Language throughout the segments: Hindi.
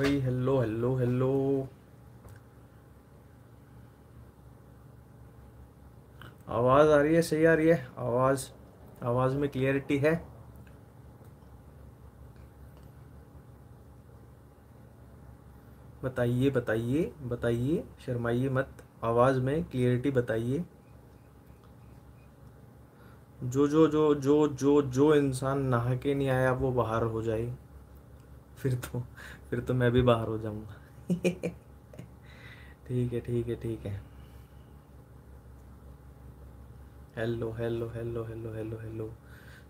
भाई हेलो हेलो हेलो आवाज़ आ रही है सही आ रही है आवाज़ आवाज़ में क्लियरिटी है बताइए बताइए बताइए शर्माइए मत आवाज़ में क्लियरिटी बताइए जो जो जो जो जो जो इंसान नहा के नहीं आया वो बाहर हो जाए फिर तो फिर तो मैं भी बाहर हो जाऊंगा ठीक है ठीक है ठीक है hello hello hello hello hello hello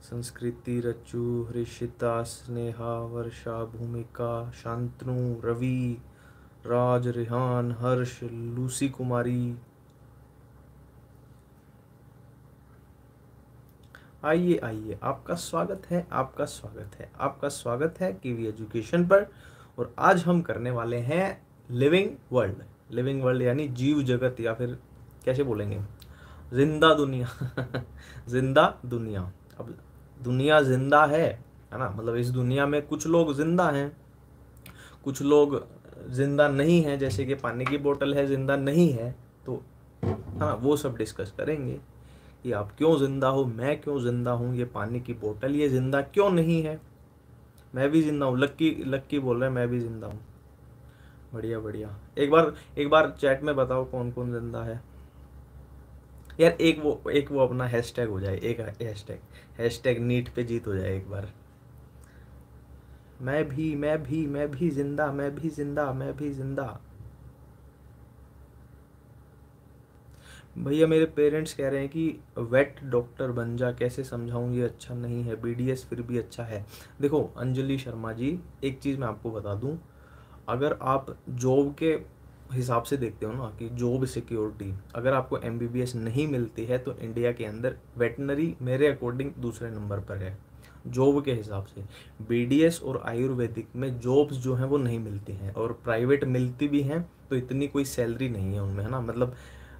Sanskriti Rachu Hrishita Sneha Varsha Bhumika Shantanu Ravi Raj Rihan Harsh Lucy Kumari आइए आइए आपका स्वागत है आपका स्वागत है आपका स्वागत है कीवी एजुकेशन पर और आज हम करने वाले हैं लिविंग वर्ल्ड लिविंग वर्ल्ड यानी जीव जगत या फिर कैसे बोलेंगे जिंदा दुनिया जिंदा दुनिया अब दुनिया जिंदा है है ना मतलब इस दुनिया में कुछ लोग जिंदा हैं कुछ लोग जिंदा नहीं हैं जैसे कि पानी की बोतल है जिंदा नहीं है तो हाँ वो सब डिस्कस करेंगे ये आप क्यों ज़िंदा हो मैं क्यों ज़िंदा हूँ ये पानी की बोतल ये ज़िंदा क्यों नहीं है मैं भी ज़िंदा हूँ लक्की लक्की बोल रहे हैं मैं भी ज़िंदा हूँ बढ़िया बढ़िया एक बार एक बार चैट में बताओ कौन कौन ज़िंदा है यार एक वो एक वो अपना हैशटैग हो जाए एक हैशटैग हैशटैग नीट पे जीत हो जाए एक बार मैं भी मैं भी मैं भी जिंदा मैं भी जिंदा मैं भी जिंदा भैया मेरे पेरेंट्स कह रहे हैं कि वेट डॉक्टर बन जा कैसे समझाऊँ ये अच्छा नहीं है बीडीएस फिर भी अच्छा है देखो अंजलि शर्मा जी एक चीज़ मैं आपको बता दूँ अगर आप जॉब के हिसाब से देखते हो ना कि जॉब सिक्योरिटी अगर आपको एम नहीं मिलती है तो इंडिया के अंदर वेटनरी मेरे अकॉर्डिंग दूसरे नंबर पर है जॉब के हिसाब से बी और आयुर्वेदिक में जॉब्स जो हैं वो नहीं मिलती हैं और प्राइवेट मिलती भी हैं तो इतनी कोई सैलरी नहीं है उनमें है ना मतलब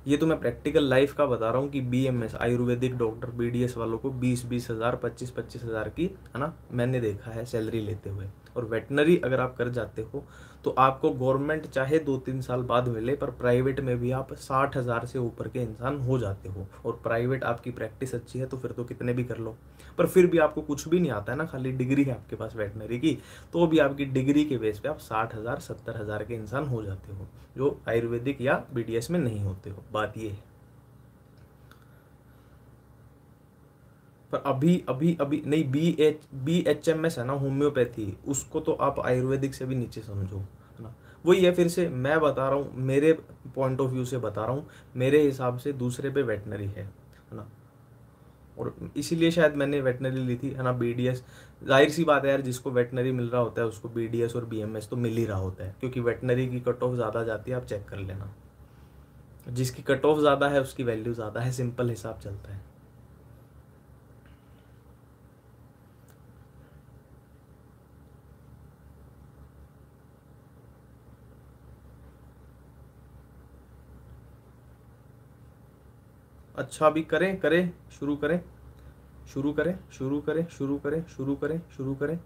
ये तो मैं प्रैक्टिकल लाइफ का बता रहा हूँ कि B M S Ayurvedic doctor B D S वालों को बीस बीस हज़ार पच्चीस पच्चीस हज़ार की है ना मैंने देखा है सैलरी लेते हुए और वेटनरी अगर आप कर जाते हो तो आपको गवर्नमेंट चाहे दो तीन साल बाद मिले पर प्राइवेट में भी आप साठ हज़ार से ऊपर के इंसान हो जाते हो और प्राइवेट आपकी प्रैक्टिस अच्छी है तो फिर तो कितने भी कर लो पर फिर भी आपको कुछ भी नहीं आता है ना खाली डिग्री है आपके पास वेटनरी की तो भी आपकी डिग्री के बेस पे आप साठ हज़ार सत्तर हज़ार के इंसान हो जाते हो जो आयुर्वेदिक या बी में नहीं होते हो बात ये है पर अभी अभी अभी नहीं B H B H M S है ना होम्योपैथी उसको तो आप आयुर्वेदिक से भी नीचे समझो है ना वही है फिर से मैं बता रहा हूँ मेरे पॉइंट ऑफ व्यू से बता रहा हूँ मेरे हिसाब से दूसरे पे वेटनरी है है ना और इसीलिए शायद मैंने वेटनरी ली थी है ना बी जाहिर सी बात है यार जिसको वेटनरी मिल रहा होता है उसको बी और बी तो मिल ही रहा होता है क्योंकि वेटनरी की कट ऑफ ज़्यादा जाती है आप चेक कर लेना जिसकी कट ऑफ ज़्यादा है उसकी वैल्यू ज़्यादा है सिंपल हिसाब चलता है अच्छा भी करें करें शुरू करें शुरू करें शुरू करें शुरू करें शुरू करें शुरू करें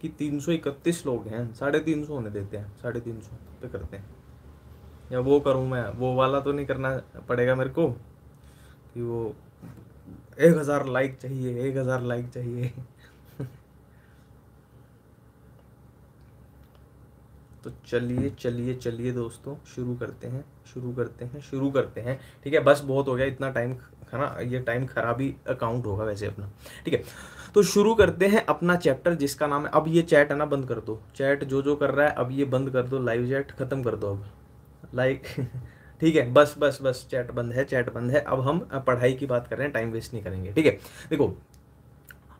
कि तीन सौ इकतीस लोग हैं साढ़े तीन सौ होने देते हैं साढ़े तीन सौ पे करते हैं या वो करूँ मैं वो वाला तो नहीं करना पड़ेगा मेरे को कि वो एक हज़ार लाइक चाहिए एक हज़ार लाइक चाहिए तो चलिए चलिए चलिए दोस्तों शुरू करते हैं शुरू करते हैं शुरू करते हैं ठीक है बस बहुत हो गया इतना टाइम है ना ये टाइम खराबी अकाउंट होगा वैसे अपना ठीक है तो शुरू करते हैं अपना चैप्टर जिसका नाम है अब ये चैट है ना बंद कर दो चैट जो जो कर रहा है अब ये बंद कर दो लाइव चैट खत्म कर दो अब लाइक ठीक है बस बस बस चैट बंद है चैट बंद है अब हम पढ़ाई की बात कर रहे हैं टाइम वेस्ट नहीं करेंगे ठीक है देखो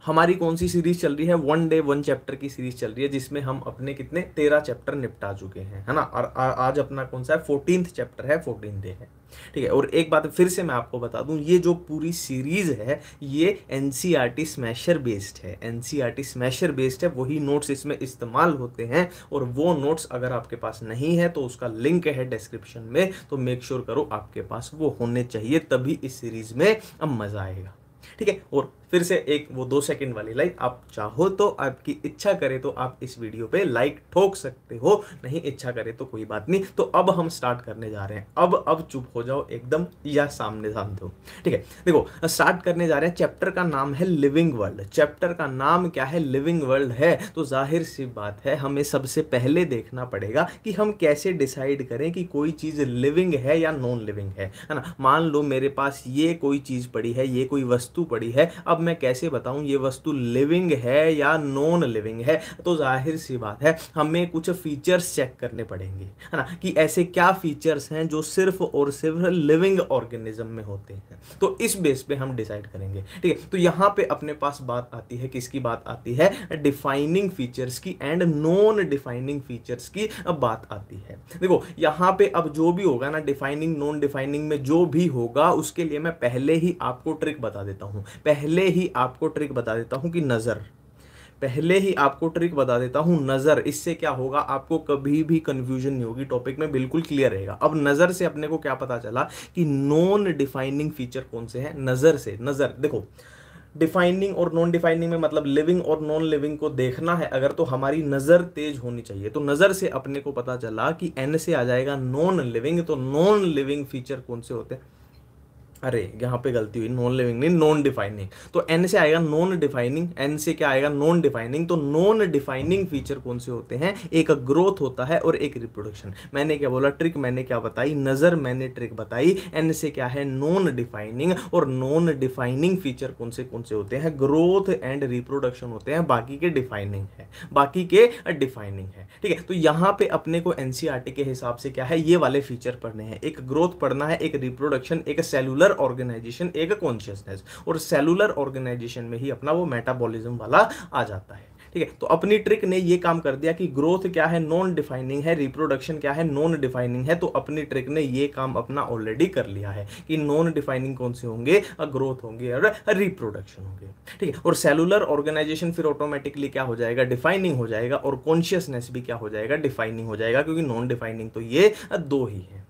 हमारी कौन सी सीरीज चल रही है वन डे वन चैप्टर की सीरीज चल रही है जिसमें हम अपने कितने तेरह चैप्टर निपटा चुके हैं है ना और आज अपना कौन सा है फोर्टीन चैप्टर है फोर्टीन डे है ठीक है और एक बात फिर से मैं आपको बता दूं ये जो पूरी सीरीज है ये एन स्मैशर बेस्ड है एन स्मैशर बेस्ड है वही नोट्स इसमें इस्तेमाल होते हैं और वो नोट्स अगर आपके पास नहीं है तो उसका लिंक है डिस्क्रिप्शन में तो मेक श्योर sure करो आपके पास वो होने चाहिए तभी इस सीरीज में अब मज़ा आएगा ठीक है और फिर से एक वो दो सेकंड वाली लाइक आप चाहो तो आपकी इच्छा करे तो आप इस वीडियो पे लाइक ठोक सकते हो नहीं इच्छा करे तो कोई बात नहीं तो अब हम स्टार्ट करने जा रहे हैं अब अब चुप हो जाओ एकदम या सामने सामने हो ठीक है देखो स्टार्ट करने जा रहे हैं चैप्टर का नाम है लिविंग वर्ल्ड चैप्टर का नाम क्या है लिविंग वर्ल्ड है तो जाहिर सी बात है हमें सबसे पहले देखना पड़ेगा कि हम कैसे डिसाइड करें कि कोई चीज़ लिविंग है या नॉन लिविंग है ना मान लो मेरे पास ये कोई चीज़ पड़ी है ये कोई वस्तु पड़ी है अब मैं कैसे बताऊं ये वस्तु लिविंग है या नॉन लिविंग है तो जाहिर सी बात है हमें कुछ फीचर्स चेक करने पड़ेंगे है ना कि ऐसे क्या फीचर्स हैं जो सिर्फ और सिर्फ लिविंग ऑर्गेनिज्म में होते हैं तो इस बेस पे हम डिसाइड करेंगे ठीक है तो यहाँ पे अपने पास बात आती है किसकी बात आती है डिफाइनिंग फीचर्स की एंड नॉन डिफाइनिंग फीचर्स की बात आती है देखो यहाँ पे अब जो भी होगा ना डिफाइनिंग नॉन डिफाइनिंग में जो भी होगा उसके लिए मैं पहले ही आपको ट्रिक बता देता हूँ पहले ही आपको ट्रिक बता देता हूँ कि नज़र पहले ही आपको ट्रिक बता देता हूँ नज़र इससे क्या होगा आपको कभी भी कन्फ्यूजन नहीं होगी टॉपिक में बिल्कुल क्लियर रहेगा अब नज़र से अपने को क्या पता चला कि नॉन डिफाइनिंग फीचर कौन से हैं नज़र से नज़र देखो डिफाइनिंग और नॉन डिफाइनिंग में मतलब लिविंग और नॉन लिविंग को देखना है अगर तो हमारी नज़र तेज होनी चाहिए तो नज़र से अपने को पता चला कि एन से आ जाएगा नॉन लिविंग तो नॉन लिविंग फीचर कौन से होते हैं अरे यहाँ पे गलती हुई नॉन लिविंग नहीं नॉन डिफाइनिंग तो एन से आएगा नॉन डिफाइनिंग एन से क्या आएगा नॉन डिफाइनिंग तो नॉन डिफाइनिंग फीचर कौन से होते हैं एक ग्रोथ होता है और एक रिप्रोडक्शन मैंने क्या बोला ट्रिक मैंने क्या बताई नज़र मैंने ट्रिक बताई एन से क्या है नॉन डिफाइनिंग और नॉन डिफाइनिंग फीचर कौन से कौन से होते हैं ग्रोथ एंड रिप्रोडक्शन होते हैं बाकी के डिफाइनिंग है बाकी के डिफाइनिंग है ठीक है तो यहाँ पे अपने को एनसीआरटी e के हिसाब से क्या है ये वाले फीचर पढ़ने हैं एक ग्रोथ पढ़ना है एक रिप्रोडक्शन एक सेलुलर सेलुलर ऑर्गेनाइजेशन एक कॉन्शियसनेस और सेलुलर ऑर्गेनाइजेशन में ही अपना वो मेटाबॉलिज्म वाला आ जाता है ठीक है तो अपनी ट्रिक ने ये काम कर दिया कि ग्रोथ क्या है नॉन डिफाइनिंग है रिप्रोडक्शन क्या है नॉन डिफाइनिंग है तो अपनी ट्रिक ने ये काम अपना ऑलरेडी कर लिया है कि नॉन डिफाइनिंग कौन से होंगे ग्रोथ होंगे और रिप्रोडक्शन होंगे ठीक है और सेलुलर ऑर्गेनाइजेशन फिर ऑटोमेटिकली क्या हो जाएगा डिफाइनिंग हो जाएगा और कॉन्शियसनेस भी क्या हो जाएगा डिफाइनिंग हो जाएगा क्योंकि नॉन डिफाइनिंग तो ये दो ही है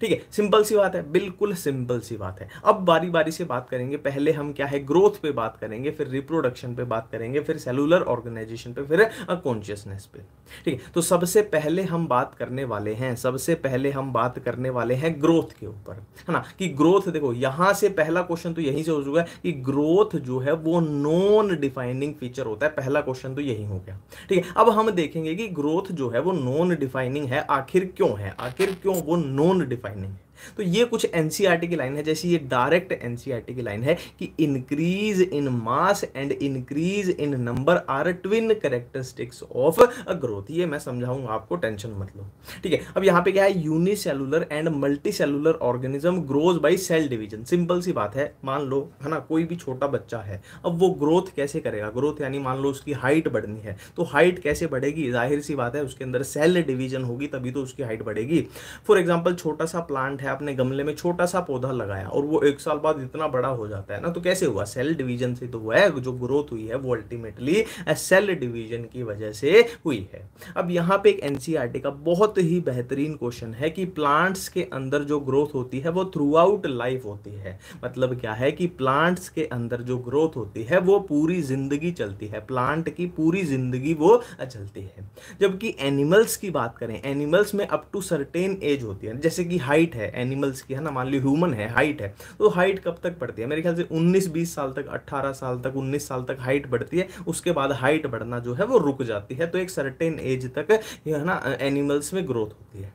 ठीक है सिंपल सी बात है बिल्कुल सिंपल सी बात है अब बारी बारी से बात करेंगे पहले हम क्या है ग्रोथ पे बात करेंगे फिर रिप्रोडक्शन पे बात करेंगे फिर सेलुलर ऑर्गेनाइजेशन पे फिर कॉन्शियसनेस पे ठीक है तो सबसे पहले हम बात करने वाले हैं सबसे पहले हम बात करने वाले हैं ग्रोथ के ऊपर है ना कि ग्रोथ देखो यहां से पहला क्वेश्चन तो यही से हो चुका है कि ग्रोथ जो है वो नॉन डिफाइनिंग फीचर होता है पहला क्वेश्चन तो यही हो गया ठीक है अब हम देखेंगे कि ग्रोथ जो है वो नॉन डिफाइनिंग है आखिर क्यों है आखिर क्यों वो नॉन डिफाइन পাইনি तो ये कुछ एनसीईआरटी e की लाइन है जैसे ये डायरेक्ट एनसीईआरटी e की लाइन है कि increase in mass and increase in number are twin characteristics of a growth ये मैं समझाऊंगा आपको टेंशन मत लो ठीक है अब यहां पे क्या है unicellular and multi cellular organism grows by cell division simple सी बात है मान लो है ना कोई भी छोटा बच्चा है अब वो ग्रोथ कैसे करेगा ग्रोथ यानी मान लो उसकी हाइट बढ़नी है तो हाइट कैसे बढ़ेगी जाहिर सी बात है उसके अंदर सेल डिवीजन होगी तभी तो उसकी हाइट बढ़ेगी फॉर एग्जाम्पल छोटा सा प्लांट है है आपने गमले में छोटा सा पौधा लगाया और वो एक साल बाद इतना बड़ा हो जाता है ना तो कैसे हुआ सेल डिवीजन से तो हुआ है जो ग्रोथ हुई है वो अल्टीमेटली सेल डिवीजन की वजह से हुई है अब यहाँ पे एक एनसीईआरटी e का बहुत ही बेहतरीन क्वेश्चन है कि प्लांट्स के अंदर जो ग्रोथ होती है वो थ्रू आउट लाइफ होती है मतलब क्या है कि प्लांट्स के अंदर जो ग्रोथ होती है वो पूरी जिंदगी चलती है प्लांट की पूरी जिंदगी वो चलती है जबकि एनिमल्स की बात करें एनिमल्स में अप टू सर्टेन एज होती है जैसे कि हाइट है एनिमल्स की है ना मान ली ह्यूमन है हाइट है तो हाइट कब तक बढ़ती है मेरे ख्याल से 19-20 साल तक 18 साल तक 19 साल तक हाइट बढ़ती है उसके बाद हाइट बढ़ना जो है वो रुक जाती है तो एक सर्टेन एज तक है ना एनिमल्स में ग्रोथ होती है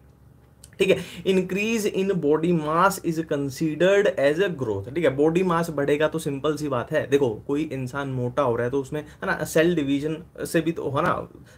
ठीक है increase in body mass is considered as a growth ठीक है बॉडी मास बढ़ेगा तो सिंपल सी बात है देखो कोई इंसान मोटा हो रहा है तो उसमें है ना सेल डिवीजन से भी तो है ना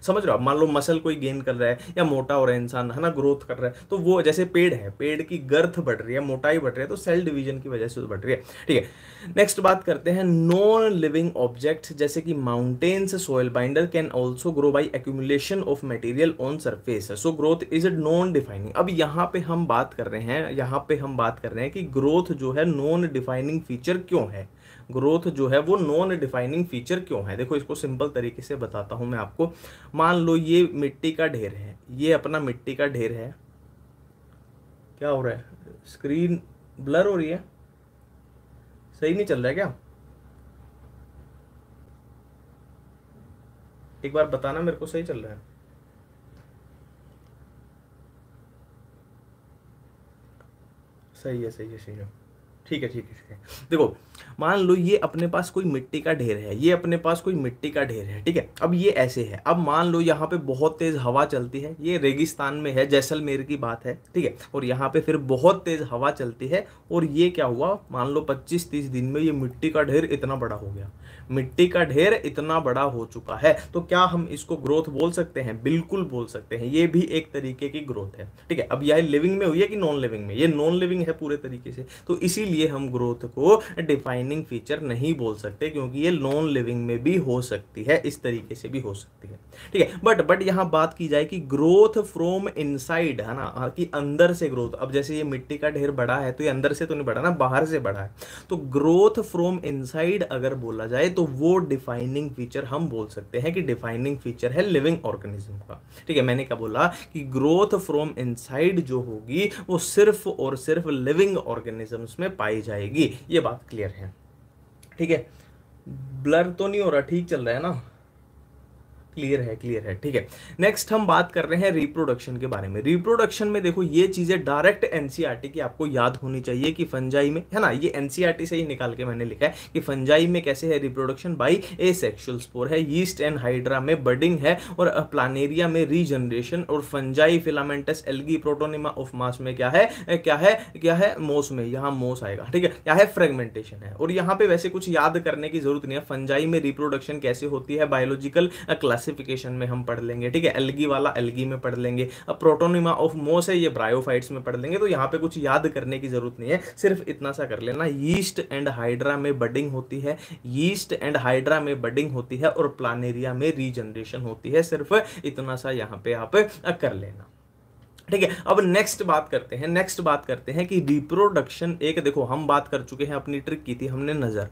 समझ रहा आप मान लो मसल कोई गेन कर रहा है या मोटा हो रहा है इंसान है ना ग्रोथ कर रहा है तो वो जैसे पेड़ है पेड़ की गर्थ बढ़ रही है मोटाई बढ़ रही है तो सेल डिवीजन की वजह से तो बढ़ रही है ठीक है नेक्स्ट बात करते हैं नॉन लिविंग ऑब्जेक्ट जैसे कि mountains soil binder can also grow by accumulation of material on surface so growth is non defining अब यहाँ पे हम बात कर रहे हैं यहाँ पे हम बात कर रहे हैं कि ग्रोथ जो है नॉन डिफाइनिंग फीचर क्यों है ग्रोथ जो है वो नॉन डिफाइनिंग फीचर क्यों है देखो इसको सिंपल तरीके से बताता हूँ मैं आपको मान लो ये मिट्टी का ढेर है ये अपना मिट्टी का ढेर है क्या हो रहा है स्क्रीन ब्लर हो रही है सही नहीं चल रहा है क्या एक बार बताना मेरे को सही चल रहा है सही है सही है सही है ठीक है ठीक है देखो मान लो ये अपने पास कोई मिट्टी का ढेर है ये अपने पास कोई मिट्टी का ढेर है ठीक है अब ये ऐसे है अब मान लो यहाँ पे बहुत तेज़ हवा चलती है ये रेगिस्तान में है जैसलमेर की बात है ठीक है और यहाँ पे फिर बहुत तेज़ हवा चलती है और ये क्या हुआ मान लो पच्चीस तीस दिन में ये मिट्टी का ढेर इतना बड़ा हो गया मिट्टी का ढेर इतना बड़ा हो चुका है तो क्या हम इसको ग्रोथ बोल सकते हैं बिल्कुल बोल सकते हैं ये भी एक तरीके की ग्रोथ है ठीक है अब यह लिविंग में हुई है कि नॉन लिविंग में ये नॉन लिविंग है पूरे तरीके से तो इसीलिए हम ग्रोथ को डिफाइनिंग फीचर नहीं बोल सकते क्योंकि ये नॉन लिविंग में भी हो सकती है इस तरीके से भी हो सकती है ठीक है बट बट यहाँ बात की जाए कि ग्रोथ फ्रॉम इनसाइड है ना कि अंदर से ग्रोथ अब जैसे ये मिट्टी का ढेर बड़ा है तो ये अंदर से तो नहीं बड़ा ना बाहर से बड़ा है तो ग्रोथ फ्रॉम इनसाइड अगर बोला जाए तो वो डिफाइनिंग फीचर हम बोल सकते हैं कि डिफाइनिंग फीचर है लिविंग ऑर्गेनिज्म का ठीक है मैंने क्या बोला कि ग्रोथ फ्रॉम इनसाइड जो होगी वो सिर्फ और सिर्फ लिविंग ऑर्गेनिजम्स में पाई जाएगी ये बात क्लियर है ठीक है ब्लर तो नहीं हो रहा ठीक चल रहा है ना क्लियर है क्लियर है ठीक है नेक्स्ट हम बात कर रहे हैं रिप्रोडक्शन के बारे में रिप्रोडक्शन में देखो ये चीज़ें डायरेक्ट एनसीईआरटी की आपको याद होनी चाहिए कि फंजाई में है ना ये एनसीईआरटी e से ही निकाल के मैंने लिखा है कि फंजाई में कैसे है reproduction by asexual spore है यीस्ट एंड हाइड्रा में बर्डिंग है और प्लानेरिया में रीजनरेशन और fungi filamentous algae protonema of moss में क्या है क्या है क्या है मोस में यहाँ मोस आएगा ठीक है क्या है फ्रेगमेंटेशन है और यहाँ पे वैसे कुछ याद करने की जरूरत नहीं है फंजाई में रिप्रोडक्शन कैसे होती है बायोलॉजिकल क्लास क्लासिफिकेशन में हम पढ़ लेंगे ठीक है एलगी वाला एलगी में पढ़ लेंगे अब प्रोटोनिमा ऑफ मोस है ये ब्रायोफाइट्स में पढ़ लेंगे तो यहाँ पे कुछ याद करने की जरूरत नहीं है सिर्फ इतना सा कर लेना यीस्ट एंड हाइड्रा में बडिंग होती है यीस्ट एंड हाइड्रा में बडिंग होती है और प्लानेरिया में रीजनरेशन होती है सिर्फ इतना सा यहाँ पे आप कर लेना ठीक है अब नेक्स्ट बात करते हैं नेक्स्ट बात करते हैं कि रिप्रोडक्शन एक देखो हम बात कर चुके हैं अपनी ट्रिक की थी हमने नज़र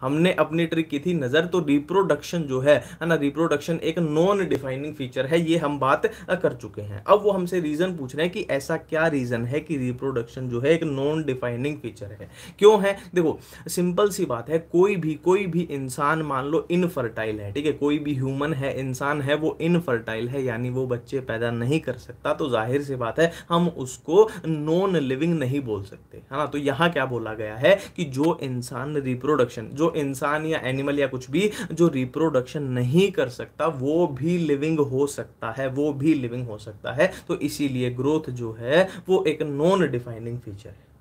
हमने अपनी ट्रिक की थी नज़र तो रिप्रोडक्शन जो है ना रिप्रोडक्शन एक नॉन डिफाइनिंग फीचर है ये हम बात कर चुके हैं अब वो हमसे रीज़न पूछ रहे हैं कि ऐसा क्या रीज़न है कि रिप्रोडक्शन जो है एक नॉन डिफाइनिंग फीचर है क्यों है देखो सिंपल सी बात है कोई भी कोई भी इंसान मान लो इनफर्टाइल है ठीक है कोई भी ह्यूमन है इंसान है वो इनफर्टाइल है यानी वो बच्चे पैदा नहीं कर सकता तो जाहिर सी बात है हम उसको नॉन लिविंग नहीं बोल सकते है ना तो यहाँ क्या बोला गया है कि जो इंसान रिप्रोडक्शन जो जो इंसान या एनिमल या कुछ भी जो रिप्रोडक्शन नहीं कर सकता वो भी लिविंग हो सकता है वो भी लिविंग हो सकता है तो इसीलिए ग्रोथ जो है वो एक नॉन डिफाइनिंग फीचर है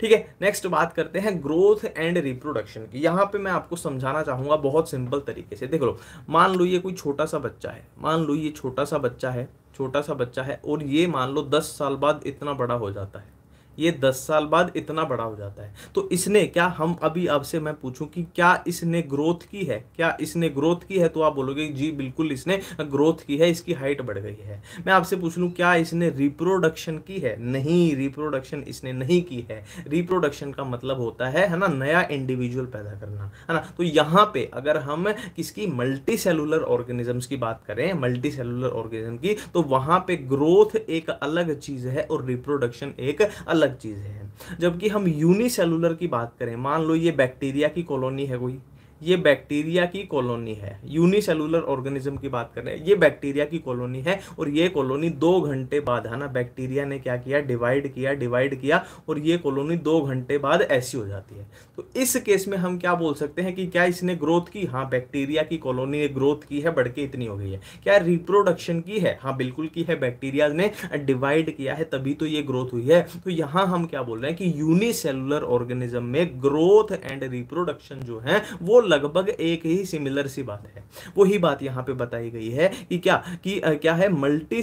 ठीक है नेक्स्ट बात करते हैं ग्रोथ एंड रिप्रोडक्शन की यहाँ पे मैं आपको समझाना चाहूँगा बहुत सिंपल तरीके से देख लो मान लो ये कोई छोटा सा बच्चा है मान लो ये छोटा सा बच्चा है छोटा सा बच्चा है और ये मान लो दस साल बाद इतना बड़ा हो जाता है ये दस साल बाद इतना बड़ा हो जाता है तो इसने क्या हम अभी आपसे मैं पूछूं कि क्या इसने ग्रोथ की है क्या इसने ग्रोथ की है तो आप बोलोगे जी बिल्कुल इसने ग्रोथ की है इसकी हाइट बढ़ गई है मैं आपसे पूछ लूँ क्या इसने रिप्रोडक्शन की है नहीं रिप्रोडक्शन इसने नहीं की है रिप्रोडक्शन का मतलब होता है है ना नया इंडिविजुअल पैदा करना है ना तो यहाँ पे अगर हम किसकी मल्टी सेलुलर ऑर्गेनिजम्स की बात करें मल्टी सेलुलर ऑर्गेनिज्म की तो वहाँ पे ग्रोथ एक अलग चीज़ है और रिप्रोडक्शन एक अलग अलग चीज़ है जबकि हम यूनिसेलुलर की बात करें मान लो ये बैक्टीरिया की कॉलोनी है कोई ये बैक्टीरिया की कॉलोनी है यूनिसेलुलर ऑर्गेनिज्म की बात कर रहे हैं ये बैक्टीरिया की कॉलोनी है और ये कॉलोनी दो घंटे बाद है ना बैक्टीरिया ने क्या किया डिवाइड किया डिवाइड किया और ये कॉलोनी दो घंटे बाद ऐसी हो जाती है तो इस केस में हम क्या बोल सकते हैं कि क्या इसने ग्रोथ की हाँ बैक्टीरिया की कॉलोनी ने ग्रोथ की है बढ़ के इतनी हो गई है क्या रिप्रोडक्शन की है हाँ बिल्कुल की है बैक्टीरिया ने डिवाइड किया है तभी तो ये ग्रोथ हुई है तो यहाँ हम क्या बोल रहे हैं कि यूनिसेलुलर ऑर्गेनिज्म में ग्रोथ एंड रिप्रोडक्शन जो है वो लगभग एक ही सिमिलर सी बात है वही बात यहाँ पे बताई गई है कि क्या कि क्या है मल्टी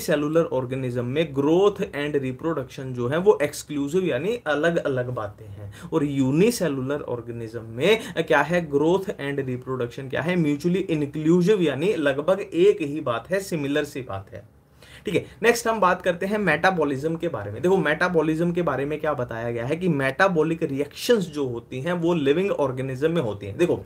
ऑर्गेनिज्म में ग्रोथ एंड रिप्रोडक्शन जो है वो एक्सक्लूसिव यानी अलग अलग बातें हैं और यूनिसेलुलर ऑर्गेनिज्म में क्या है ग्रोथ एंड रिप्रोडक्शन क्या है म्यूचुअली इंक्लूसिव यानी लगभग एक ही बात है सिमिलर सी बात है ठीक है नेक्स्ट हम बात करते हैं मेटाबॉलिज्म के बारे में देखो मेटाबॉलिज्म के बारे में क्या बताया गया है कि मेटाबॉलिक रिएक्शंस जो होती हैं वो लिविंग ऑर्गेनिज्म में होती हैं देखो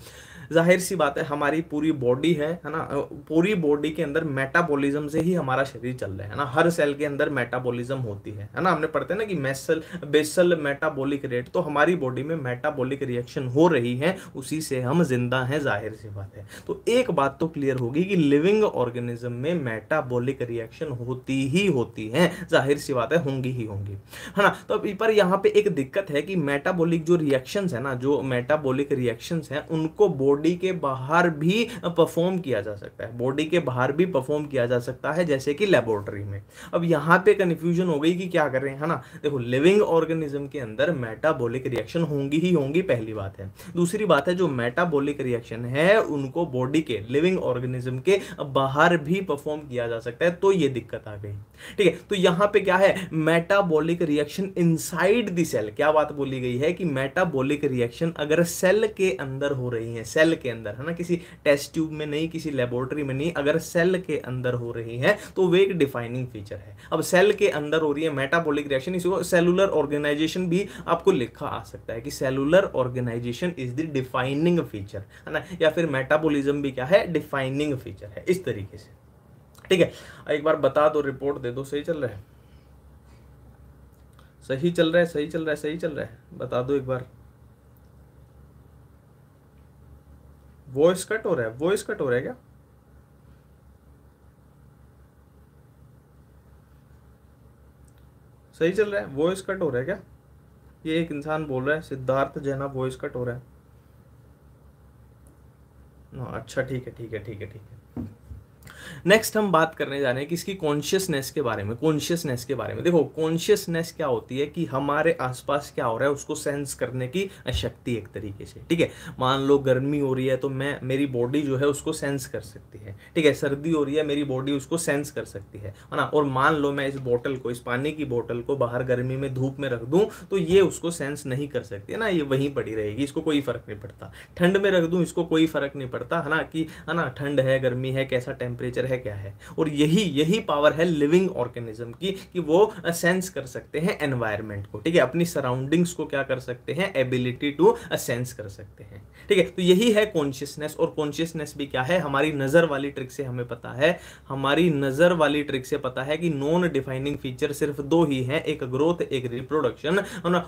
जाहिर सी बात है हमारी पूरी बॉडी है है ना पूरी बॉडी के अंदर मेटाबॉलिज्म से ही हमारा शरीर चल रहा है ना हर सेल के अंदर मेटाबॉलिज्म होती है है ना हमने पढ़ते हैं ना कि मैसल बेसल मेटाबोलिक रेट तो हमारी बॉडी में मेटाबोलिक रिएक्शन हो रही है उसी से हम जिंदा हैं जाहिर सी बात है तो एक बात तो क्लियर होगी कि लिविंग ऑर्गेनिज्म में मेटाबोलिक रिएक्शन होती ही होती है जाहिर सी बात है होंगी ही होंगी है ना तो पर यहाँ पे एक दिक्कत है कि मेटाबॉलिक जो रिएक्शंस है ना जो मेटाबॉलिक रिएक्शंस हैं उनको बॉडी बॉडी के बाहर भी परफॉर्म किया जा सकता है बॉडी के बाहर भी परफॉर्म किया जा सकता है जैसे कि लेबोरेटरी में अब यहाँ पे कन्फ्यूजन हो गई कि क्या कर रहे हैं ना देखो लिविंग ऑर्गेनिज्म के अंदर मेटाबोलिक रिएक्शन होंगी ही होंगी पहली बात है दूसरी बात है जो मेटाबोलिक रिएक्शन है उनको बॉडी के लिविंग ऑर्गेनिज्म के बाहर भी परफॉर्म किया जा सकता है तो ये दिक्कत आ गई ठीक है तो यहाँ पे क्या है metabolic reaction inside the cell क्या बात बोली गई है कि मेटाबोलिक रिएक्शन अगर सेल के अंदर हो रही है सेल सेल के अंदर है ना किसी टेस्ट ट्यूब में नहीं किसी लेबोरेटरी में नहीं अगर सेल के अंदर हो रही है तो वे एक डिफाइनिंग फीचर है अब सेल के अंदर हो रही है मेटाबोलिक रिएक्शन इसको सेलुलर ऑर्गेनाइजेशन भी आपको लिखा आ सकता है कि cellular organization is the defining feature है ना या फिर मेटाबोलिज्म भी क्या है डिफाइनिंग फीचर है इस तरीके से ठीक है एक बार बता दो रिपोर्ट दे दो सही चल रहा है सही चल रहा है सही चल रहा है सही चल रहा है बता दो एक बार वॉइस कट हो रहा है वॉइस कट हो रहा है क्या सही चल रहा है वॉइस कट हो रहा है क्या ये एक इंसान बोल रहा है सिद्धार्थ जैना वॉइस कट हो रहा है हाँ, अच्छा ठीक है ठीक है ठीक है ठीक है नेक्स्ट हम बात करने जा रहे हैं कि इसकी कॉन्शियसनेस के बारे में कॉन्शियसनेस के बारे में देखो कॉन्शियसनेस क्या होती है कि हमारे आसपास क्या हो रहा है उसको सेंस करने की शक्ति एक तरीके से ठीक है मान लो गर्मी हो रही है तो मैं मेरी बॉडी जो है उसको सेंस कर सकती है ठीक है सर्दी हो रही है मेरी बॉडी उसको सेंस कर सकती है ना और मान लो मैं इस बॉटल को इस पानी की बॉटल को बाहर गर्मी में धूप में रख दूँ तो ये उसको सेंस नहीं कर सकती है ना ये वहीं पड़ी रहेगी इसको कोई फर्क नहीं पड़ता ठंड में रख दूँ इसको कोई फर्क नहीं पड़ता है ना कि है ना ठंड है गर्मी है कैसा टेम्परेचर नेचर है क्या है और यही यही पावर है लिविंग ऑर्गेनिज्म की कि वो सेंस कर सकते हैं एनवायरमेंट को ठीक है अपनी सराउंडिंग्स को क्या कर सकते हैं एबिलिटी टू सेंस कर सकते हैं ठीक है तो यही है कॉन्शियसनेस और कॉन्शियसनेस भी क्या है हमारी नज़र वाली ट्रिक से हमें पता है हमारी नज़र वाली ट्रिक से पता है कि नॉन डिफाइनिंग फीचर सिर्फ दो ही हैं एक ग्रोथ एक रिप्रोडक्शन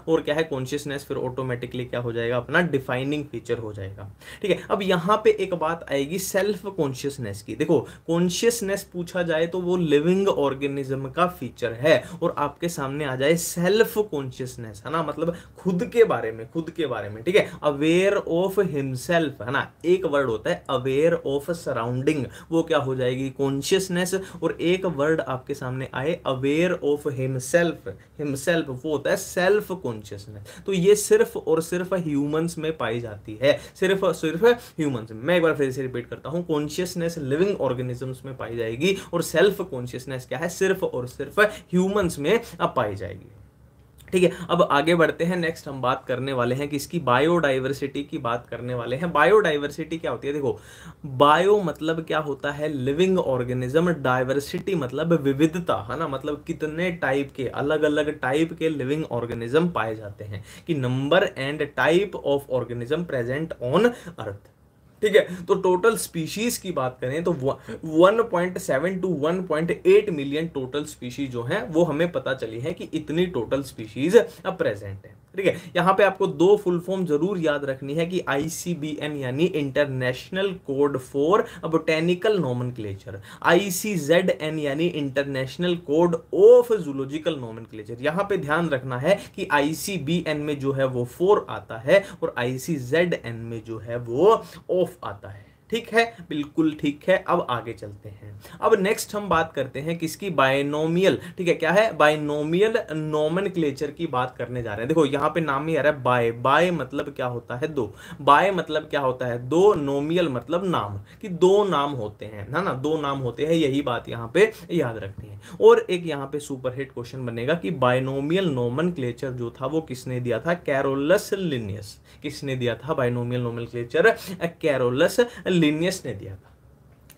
और क्या है कॉन्शियसनेस फिर ऑटोमेटिकली क्या हो जाएगा अपना डिफाइनिंग फीचर हो जाएगा ठीक है अब यहाँ पे एक बात आएगी सेल्फ कॉन्शियसनेस की देखो कॉन्शियसनेस पूछा जाए तो वो लिविंग ऑर्गेनिज्म का फीचर है और आपके सामने आ जाए सेल्फ कॉन्शियसनेस है ना मतलब खुद के बारे में खुद के बारे में ठीक है अवेयर ऑफ हिमसेल्फ है ना एक वर्ड होता है अवेयर ऑफ सराउंडिंग वो क्या हो जाएगी कॉन्शियसनेस और एक वर्ड आपके सामने आए अवेयर ऑफ हिमसेल्फ हिमसेल्फ वो होता है सेल्फ कॉन्शियसनेस तो ये सिर्फ और सिर्फ ह्यूमंस में पाई जाती है सिर्फ सिर्फ ह्यूमंस मैं एक बार फिर से रिपीट करता हूँ कॉन्शियसनेस लिविंग ऑर्गेनिज्म ऑर्गेनिजम्स में पाई जाएगी और सेल्फ कॉन्शियसनेस क्या है सिर्फ और सिर्फ ह्यूमंस में पाई जाएगी ठीक है अब आगे बढ़ते हैं नेक्स्ट हम बात करने वाले हैं कि इसकी बायोडाइवर्सिटी की बात करने वाले हैं बायोडाइवर्सिटी क्या होती है देखो बायो मतलब क्या होता है लिविंग ऑर्गेनिज्म डाइवर्सिटी मतलब विविधता है ना मतलब कितने टाइप के अलग अलग टाइप के लिविंग ऑर्गेनिज्म पाए जाते हैं कि number and type of organism present on earth ठीक है तो टोटल स्पीशीज की बात करें तो 1.7 टू 1.8 मिलियन टोटल स्पीशीज जो है वो हमें पता चली है कि इतनी टोटल स्पीशीज अब प्रेजेंट है ठीक है यहाँ पे आपको दो फुल फॉर्म जरूर याद रखनी है कि आईसीबीएन यानी international code for botanical nomenclature N यानी international code of zoological nomenclature यहाँ पे ध्यान रखना है कि आईसीबीएन में जो है वो फोर आता है और आईसीजेडएन में जो है वो ऑफ आता है ठीक है बिल्कुल ठीक है अब आगे चलते हैं अब नेक्स्ट हम बात करते हैं किसकी बायनोमियल ठीक है क्या है बायनोमियल नोमन की बात करने जा रहे हैं देखो यहाँ पे नाम ही आ रहा है बाय बाय मतलब क्या होता है दो बाय मतलब क्या होता है दो नोमियल मतलब नाम कि दो नाम होते हैं ना ना दो नाम होते हैं यही बात यहाँ पे याद रखनी है और एक यहाँ पे सुपरहिट क्वेश्चन बनेगा कि बायनोमियल नोमन जो था वो किसने दिया था कैरोलस लिनियस किसने दिया था बायनोमियल नोमन कैरोलस लिनियस ने दिया था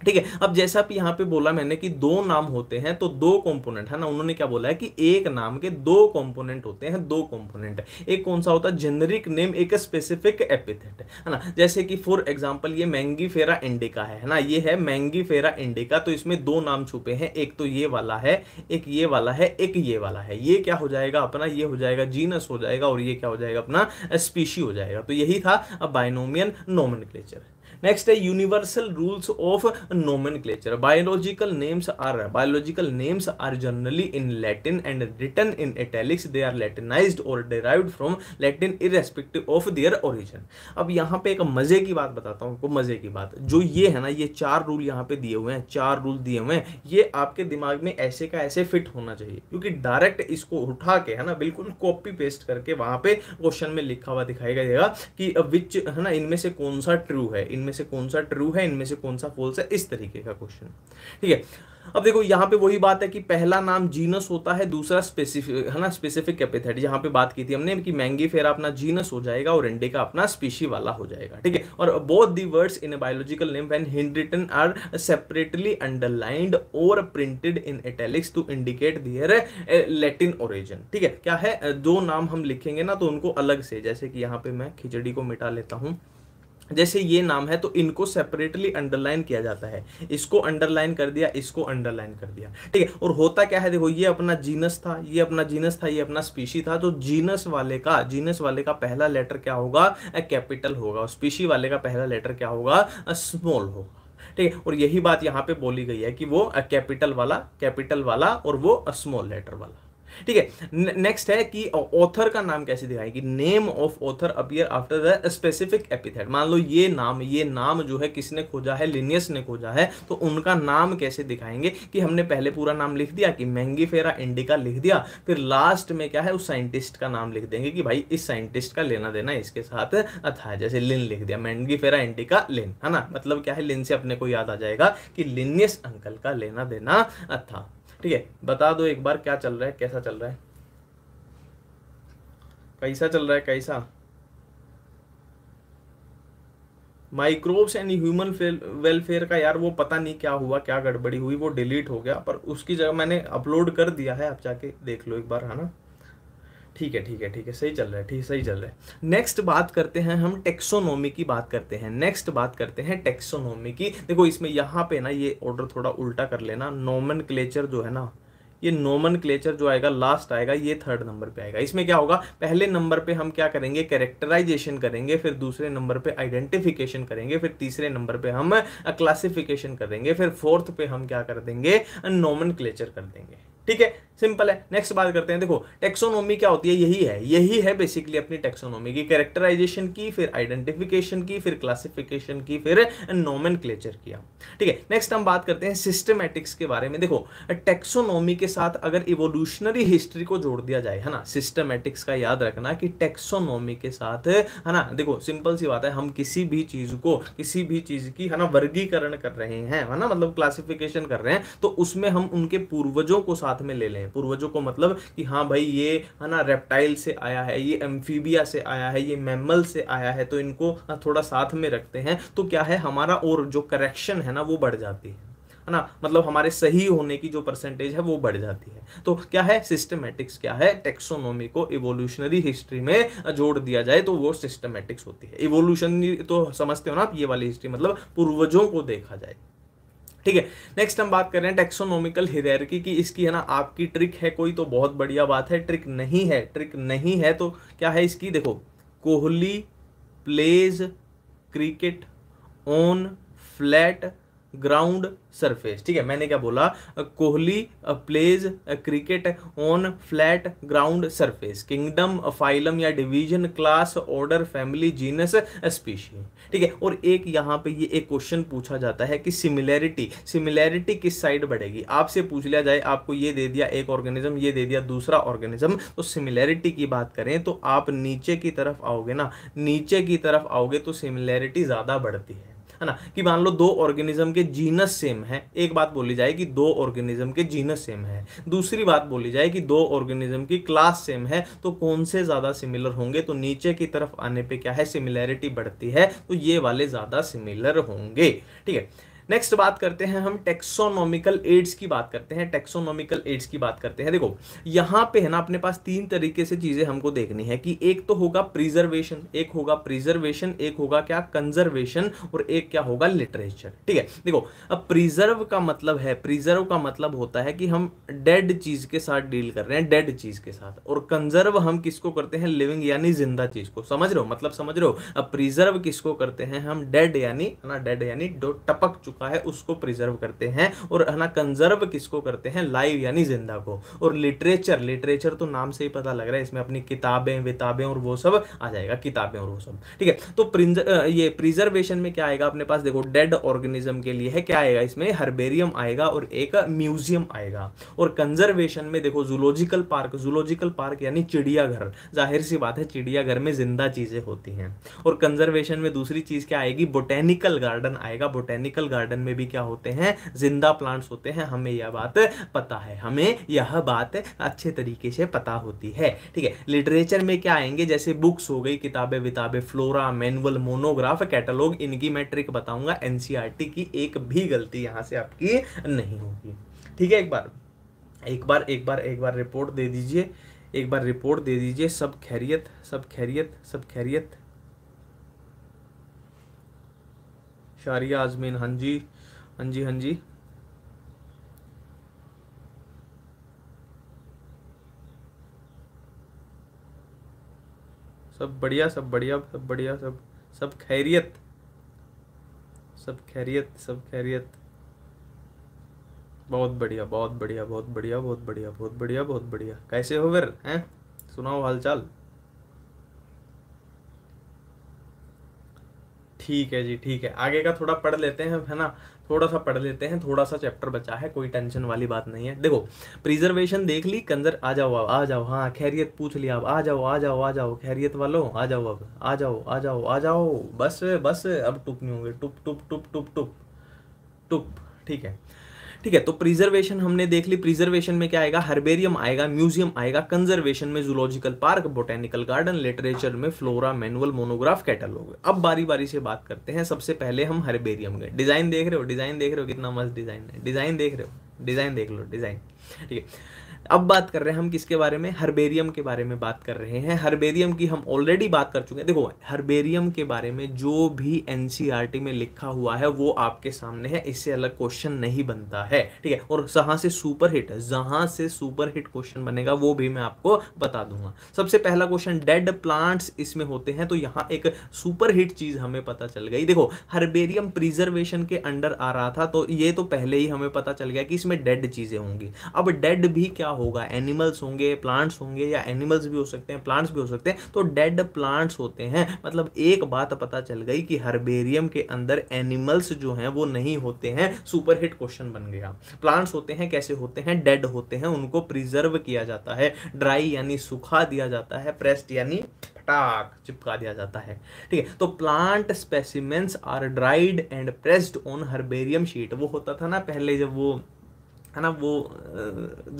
ठीक है अब जैसा आप यहां पे बोला मैंने कि दो नाम होते हैं तो दो कंपोनेंट है ना उन्होंने क्या बोला है कि एक नाम के दो कंपोनेंट होते हैं दो कंपोनेंट एक कौन सा होता है जेनरिक नेम एक स्पेसिफिक एपिथेट है ना जैसे कि फॉर एग्जांपल ये मैंगी फेरा इंडिका है ना ये है मैंगी फेरा इंडिका तो इसमें दो नाम छुपे हैं एक तो ये वाला है एक ये वाला है एक ये वाला है ये क्या हो जाएगा अपना ये हो जाएगा जीनस हो जाएगा और ये क्या हो जाएगा अपना स्पीशी हो जाएगा तो यही था बाइनोमियन नोमन क्लेचर नेक्स्ट है universal rules of nomen biological names are biological names are generally in Latin and written in italics they are latinized और derived from Latin irrespective of their origin अब यहाँ पे एक मजे की बात बताता हूँ आपको मजे की बात जो ये है ना ये चार रूल यहाँ पे दिए हुए हैं चार रूल दिए हुए हैं ये आपके दिमाग में ऐसे का ऐसे फिट होना चाहिए क्योंकि डायरेक्ट इसको उठा के है ना बिल्कुल कॉपी पेस्ट करके वहां पे क्वेश्चन में लिखा हुआ दिखाई देगा कि विच है ना इनमें से कौन सा ट्रू है इन इनमें से कौन सा ट्रू है इनमें से कौन सा फॉल्स है इस तरीके का क्वेश्चन ठीक है अब देखो यहाँ पे वही बात है कि पहला नाम जीनस होता है दूसरा स्पेसिफिक है ना स्पेसिफिक एपिथेट यहाँ पे बात की थी हमने कि मैंगी फेरा अपना जीनस हो जाएगा और इंडे का अपना स्पीशी वाला हो जाएगा ठीक है और both the words in biological name when handwritten are separately underlined और printed in italics to indicate their Latin origin ठीक है क्या है दो नाम हम लिखेंगे ना तो उनको अलग से जैसे कि यहाँ पे मैं खिचड़ी को मिटा लेता हूँ जैसे ये नाम है तो इनको सेपरेटली अंडरलाइन किया जाता है इसको अंडरलाइन कर दिया इसको अंडरलाइन कर दिया ठीक है और होता क्या है देखो ये अपना जीनस था ये अपना जीनस था ये अपना स्पीशी था तो जीनस वाले का जीनस वाले का पहला लेटर क्या होगा कैपिटल होगा और स्पीशी वाले का पहला लेटर क्या होगा स्मॉल होगा ठीक है और यही बात यहाँ पे बोली गई है कि वो कैपिटल वाला कैपिटल वाला और वो स्मॉल लेटर वाला ठीक है नेक्स्ट है कि ऑथर का नाम कैसे दिखाएगी name of author appear after the specific epithet मान लो ये नाम ये नाम जो है किसने खोजा है लिनियस ने खोजा है तो उनका नाम कैसे दिखाएंगे कि हमने पहले पूरा नाम लिख दिया कि मैंगी फेरा इंडिका लिख दिया फिर लास्ट में क्या है उस साइंटिस्ट का नाम लिख देंगे कि भाई इस साइंटिस्ट का लेना देना इसके साथ अथा जैसे लिन लिख दिया मैंगी फेरा इंडिका लिन है ना मतलब क्या है लिन से अपने को याद आ जाएगा कि लिनियस अंकल का लेना देना अथा ठीक है बता दो एक बार क्या चल रहा है कैसा चल रहा है कैसा चल रहा है कैसा माइक्रोब्स एंड ह्यूमन वेलफेयर का यार वो पता नहीं क्या हुआ क्या गड़बड़ी हुई वो डिलीट हो गया पर उसकी जगह मैंने अपलोड कर दिया है आप जाके देख लो एक बार है ना ठीक है ठीक है ठीक है सही चल रहा है ठीक सही चल रहा है नेक्स्ट बात करते हैं हम टेक्सोनोमी की बात करते हैं नेक्स्ट बात करते हैं टेक्सोनोमी की देखो इसमें यहाँ पे ना ये ऑर्डर थोड़ा उल्टा कर लेना नोमन जो है ना ये नोमन जो आएगा लास्ट आएगा ये थर्ड नंबर पे आएगा इसमें क्या होगा पहले नंबर पे हम क्या करेंगे कैरेक्टराइजेशन करेंगे फिर दूसरे नंबर पे आइडेंटिफिकेशन करेंगे फिर तीसरे नंबर पे हम क्लासिफिकेशन करेंगे फिर फोर्थ पे हम क्या कर देंगे नोमन कर देंगे ठीक है सिंपल है नेक्स्ट बात करते हैं देखो टेक्सोनॉमी क्या होती है यही है यही है बेसिकली अपनी टेक्सोनॉमी की कैरेक्टराइजेशन की फिर आइडेंटिफिकेशन की फिर क्लासिफिकेशन की फिर नॉमन किया ठीक है नेक्स्ट हम बात करते हैं सिस्टमेटिक्स के बारे में देखो टेक्सोनॉमी के साथ अगर इवोल्यूशनरी हिस्ट्री को जोड़ दिया जाए है ना सिस्टमेटिक्स का याद रखना कि टेक्सोनॉमी के साथ है ना देखो सिंपल सी बात है हम किसी भी चीज को किसी भी चीज की है ना वर्गीकरण कर रहे हैं है ना मतलब क्लासिफिकेशन कर रहे हैं तो उसमें हम उनके पूर्वजों को साथ में ले लें हैं पूर्वजों को मतलब कि हाँ भाई ये है ना रेप्टाइल से आया है ये एम्फीबिया से आया है ये मैमल से आया है तो इनको थोड़ा साथ में रखते हैं तो क्या है हमारा और जो करेक्शन है ना वो बढ़ जाती है है ना मतलब हमारे सही होने की जो परसेंटेज है वो बढ़ जाती है तो क्या है सिस्टमेटिक्स क्या है टेक्सोनोमी को इवोल्यूशनरी हिस्ट्री में जोड़ दिया जाए तो वो सिस्टमेटिक्स होती है इवोल्यूशनरी तो समझते हो ना आप ये वाली हिस्ट्री मतलब पूर्वजों को देखा जाए ठीक है नेक्स्ट हम बात कर रहे हैं टेक्सोनोमिकल हिदैर की इसकी है ना आपकी ट्रिक है कोई तो बहुत बढ़िया बात है ट्रिक नहीं है ट्रिक नहीं है तो क्या है इसकी देखो Kohli plays cricket on flat ground surface ठीक है मैंने क्या बोला Kohli plays cricket on flat ground surface kingdom phylum या division class order family genus species ठीक है और एक यहाँ पे ये एक क्वेश्चन पूछा जाता है कि सिमिलैरिटी सिमिलैरिटी किस साइड बढ़ेगी आपसे पूछ लिया जाए आपको ये दे दिया एक ऑर्गेनिज्म ये दे दिया दूसरा ऑर्गेनिज्म तो सिमिलैरिटी की बात करें तो आप नीचे की तरफ आओगे ना नीचे की तरफ आओगे तो सिमिलैरिटी ज़्यादा बढ़ती है है ना कि मान लो दो ऑर्गेनिज्म के जीनस सेम है एक बात बोली जाए कि दो ऑर्गेनिज्म के जीनस सेम है दूसरी बात बोली जाए कि दो ऑर्गेनिज्म की क्लास सेम है तो कौन से ज़्यादा सिमिलर होंगे तो नीचे की तरफ आने पर क्या है सिमिलैरिटी बढ़ती है तो ये वाले ज़्यादा सिमिलर होंगे ठीक है नेक्स्ट बात करते हैं हम टेक्सोनॉमिकल एड्स की बात करते हैं टेक्सोनॉमिकल एड्स की बात करते हैं देखो यहाँ पे है ना अपने पास तीन तरीके से चीजें हमको देखनी है कि एक तो होगा प्रिजर्वेशन एक होगा प्रिजर्वेशन एक होगा क्या कंजर्वेशन और एक क्या होगा लिटरेचर ठीक है देखो अब प्रिजर्व का मतलब है प्रिजर्व का मतलब होता है कि हम डेड चीज के साथ डील कर रहे हैं डेड चीज के साथ और कंजर्व हम किसको करते हैं लिविंग यानी जिंदा चीज को समझ रहे हो मतलब समझ रहे हो अब प्रिजर्व किसको करते हैं हम डेड यानी ना डेड यानी टपक चुके चुका है उसको प्रिजर्व करते हैं और है ना कंजर्व किसको करते हैं लाइव यानी जिंदा को और लिटरेचर लिटरेचर तो नाम से ही पता लग रहा है इसमें अपनी किताबें विताबें और वो सब आ जाएगा किताबें और वो सब ठीक है तो ये प्रिजर्वेशन में क्या आएगा अपने पास देखो डेड ऑर्गेनिज्म के लिए है क्या आएगा इसमें हर्बेरियम आएगा और एक म्यूजियम आएगा और कंजर्वेशन में देखो जूलॉजिकल पार्क जूलॉजिकल पार्क यानी चिड़ियाघर जाहिर सी बात है चिड़ियाघर में जिंदा चीजें होती हैं और कंजर्वेशन में दूसरी चीज क्या आएगी बोटेनिकल गार्डन आएगा बोटेनिकल गार्डन गार्डन में भी क्या होते हैं जिंदा प्लांट्स होते हैं हमें यह बात पता है हमें यह बात अच्छे तरीके से पता होती है ठीक है लिटरेचर में क्या आएंगे जैसे बुक्स हो गई किताबें विताबें फ्लोरा मैनुअल मोनोग्राफ कैटलॉग इनकी मैं ट्रिक बताऊंगा एनसीईआरटी e की एक भी गलती यहाँ से आपकी नहीं होगी ठीक है एक बार एक बार एक बार एक बार रिपोर्ट दे दीजिए एक बार रिपोर्ट दे दीजिए सब खैरियत सब खैरियत सब खैरियत शारिया आजमीन हाँ जी हाँ जी हाँ जी सब बढ़िया सब बढ़िया सब बढ़िया सब सब खैरियत सब खैरियत सब खैरियत बहुत बढ़िया बहुत बढ़िया बहुत बढ़िया बहुत बढ़िया बहुत बढ़िया बहुत बढ़िया कैसे हो फिर हैं सुनाओ हालचाल ठीक है जी ठीक है आगे का थोड़ा पढ़ लेते हैं है ना थोड़ा सा पढ़ लेते हैं थोड़ा सा चैप्टर बचा है कोई टेंशन वाली बात नहीं है देखो प्रिजर्वेशन देख ली कंजर आ जाओ आ जाओ हाँ खैरियत पूछ लिया आप आ जाओ आ जाओ आ जाओ खैरियत वालों आ जाओ अब आ जाओ आ जाओ आ जाओ बस बस अब टुप नहीं होंगे टुप टुप टुप टुप टुप टुप ठीक है ठीक है तो प्रिजर्वेशन हमने देख ली प्रिजर्वेशन में क्या आएगा हर्बेरियम आएगा म्यूजियम आएगा कंजर्वेशन में zoological park botanical garden literature में फ्लोरा मैनुअल मोनोग्राफ कैटलॉग अब बारी बारी से बात करते हैं सबसे पहले हम हर्बेरियम के डिजाइन देख रहे हो डिजाइन देख रहे हो कितना मस्त डिजाइन है डिजाइन देख रहे हो डिजाइन देख लो डिजाइन ठीक है अब बात कर रहे हैं हम किसके बारे में हर्बेरियम के बारे में बात कर रहे हैं हर्बेरियम की हम ऑलरेडी बात कर चुके हैं देखो हर्बेरियम के बारे में जो भी एनसीईआरटी e में लिखा हुआ है वो आपके सामने है इससे अलग क्वेश्चन नहीं बनता है ठीक है और जहां से सुपर हिट जहां से सुपर हिट क्वेश्चन बनेगा वो भी मैं आपको बता दूंगा सबसे पहला क्वेश्चन डेड प्लांट्स इसमें होते हैं तो यहाँ एक सुपर हिट चीज हमें पता चल गई देखो हर्बेरियम प्रिजर्वेशन के अंडर आ रहा था तो ये तो पहले ही हमें पता चल गया कि इसमें डेड चीजें होंगी अब डेड भी क्या होगा एनिमल्स होंगे प्लांट्स होंगे या एनिमल्स भी हो सकते हैं प्लांट्स भी हो सकते हैं तो डेड प्लांट्स होते हैं मतलब एक बात पता चल गई कि हर्बेरियम के अंदर एनिमल्स जो हैं वो नहीं होते हैं सुपर हिट क्वेश्चन बन गया प्लांट्स होते हैं कैसे होते हैं डेड होते हैं उनको प्रिजर्व किया जाता है ड्राई यानी सुखा दिया जाता है प्रेस्ड यानी टाक चिपका दिया जाता है ठीक है तो plant specimens are dried and pressed on herbarium sheet वो होता था ना पहले जब वो है ना वो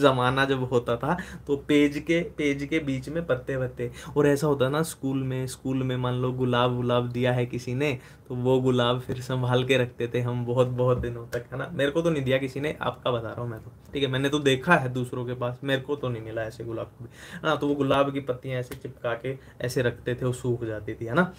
ज़माना जब होता था तो पेज के पेज के बीच में पत्ते वत्ते और ऐसा होता ना स्कूल में स्कूल में मान लो गुलाब गुलाब दिया है किसी ने तो वो गुलाब फिर संभाल के रखते थे हम बहुत बहुत दिनों तक है ना मेरे को तो नहीं दिया किसी ने आपका बता रहा हूँ मैं तो ठीक है मैंने तो देखा है दूसरों के पास मेरे को तो नहीं मिला ऐसे गुलाब को भी है ना तो वो गुलाब की पत्तियाँ ऐसे चिपका के ऐसे रखते थे वो सूख जाती थी है ना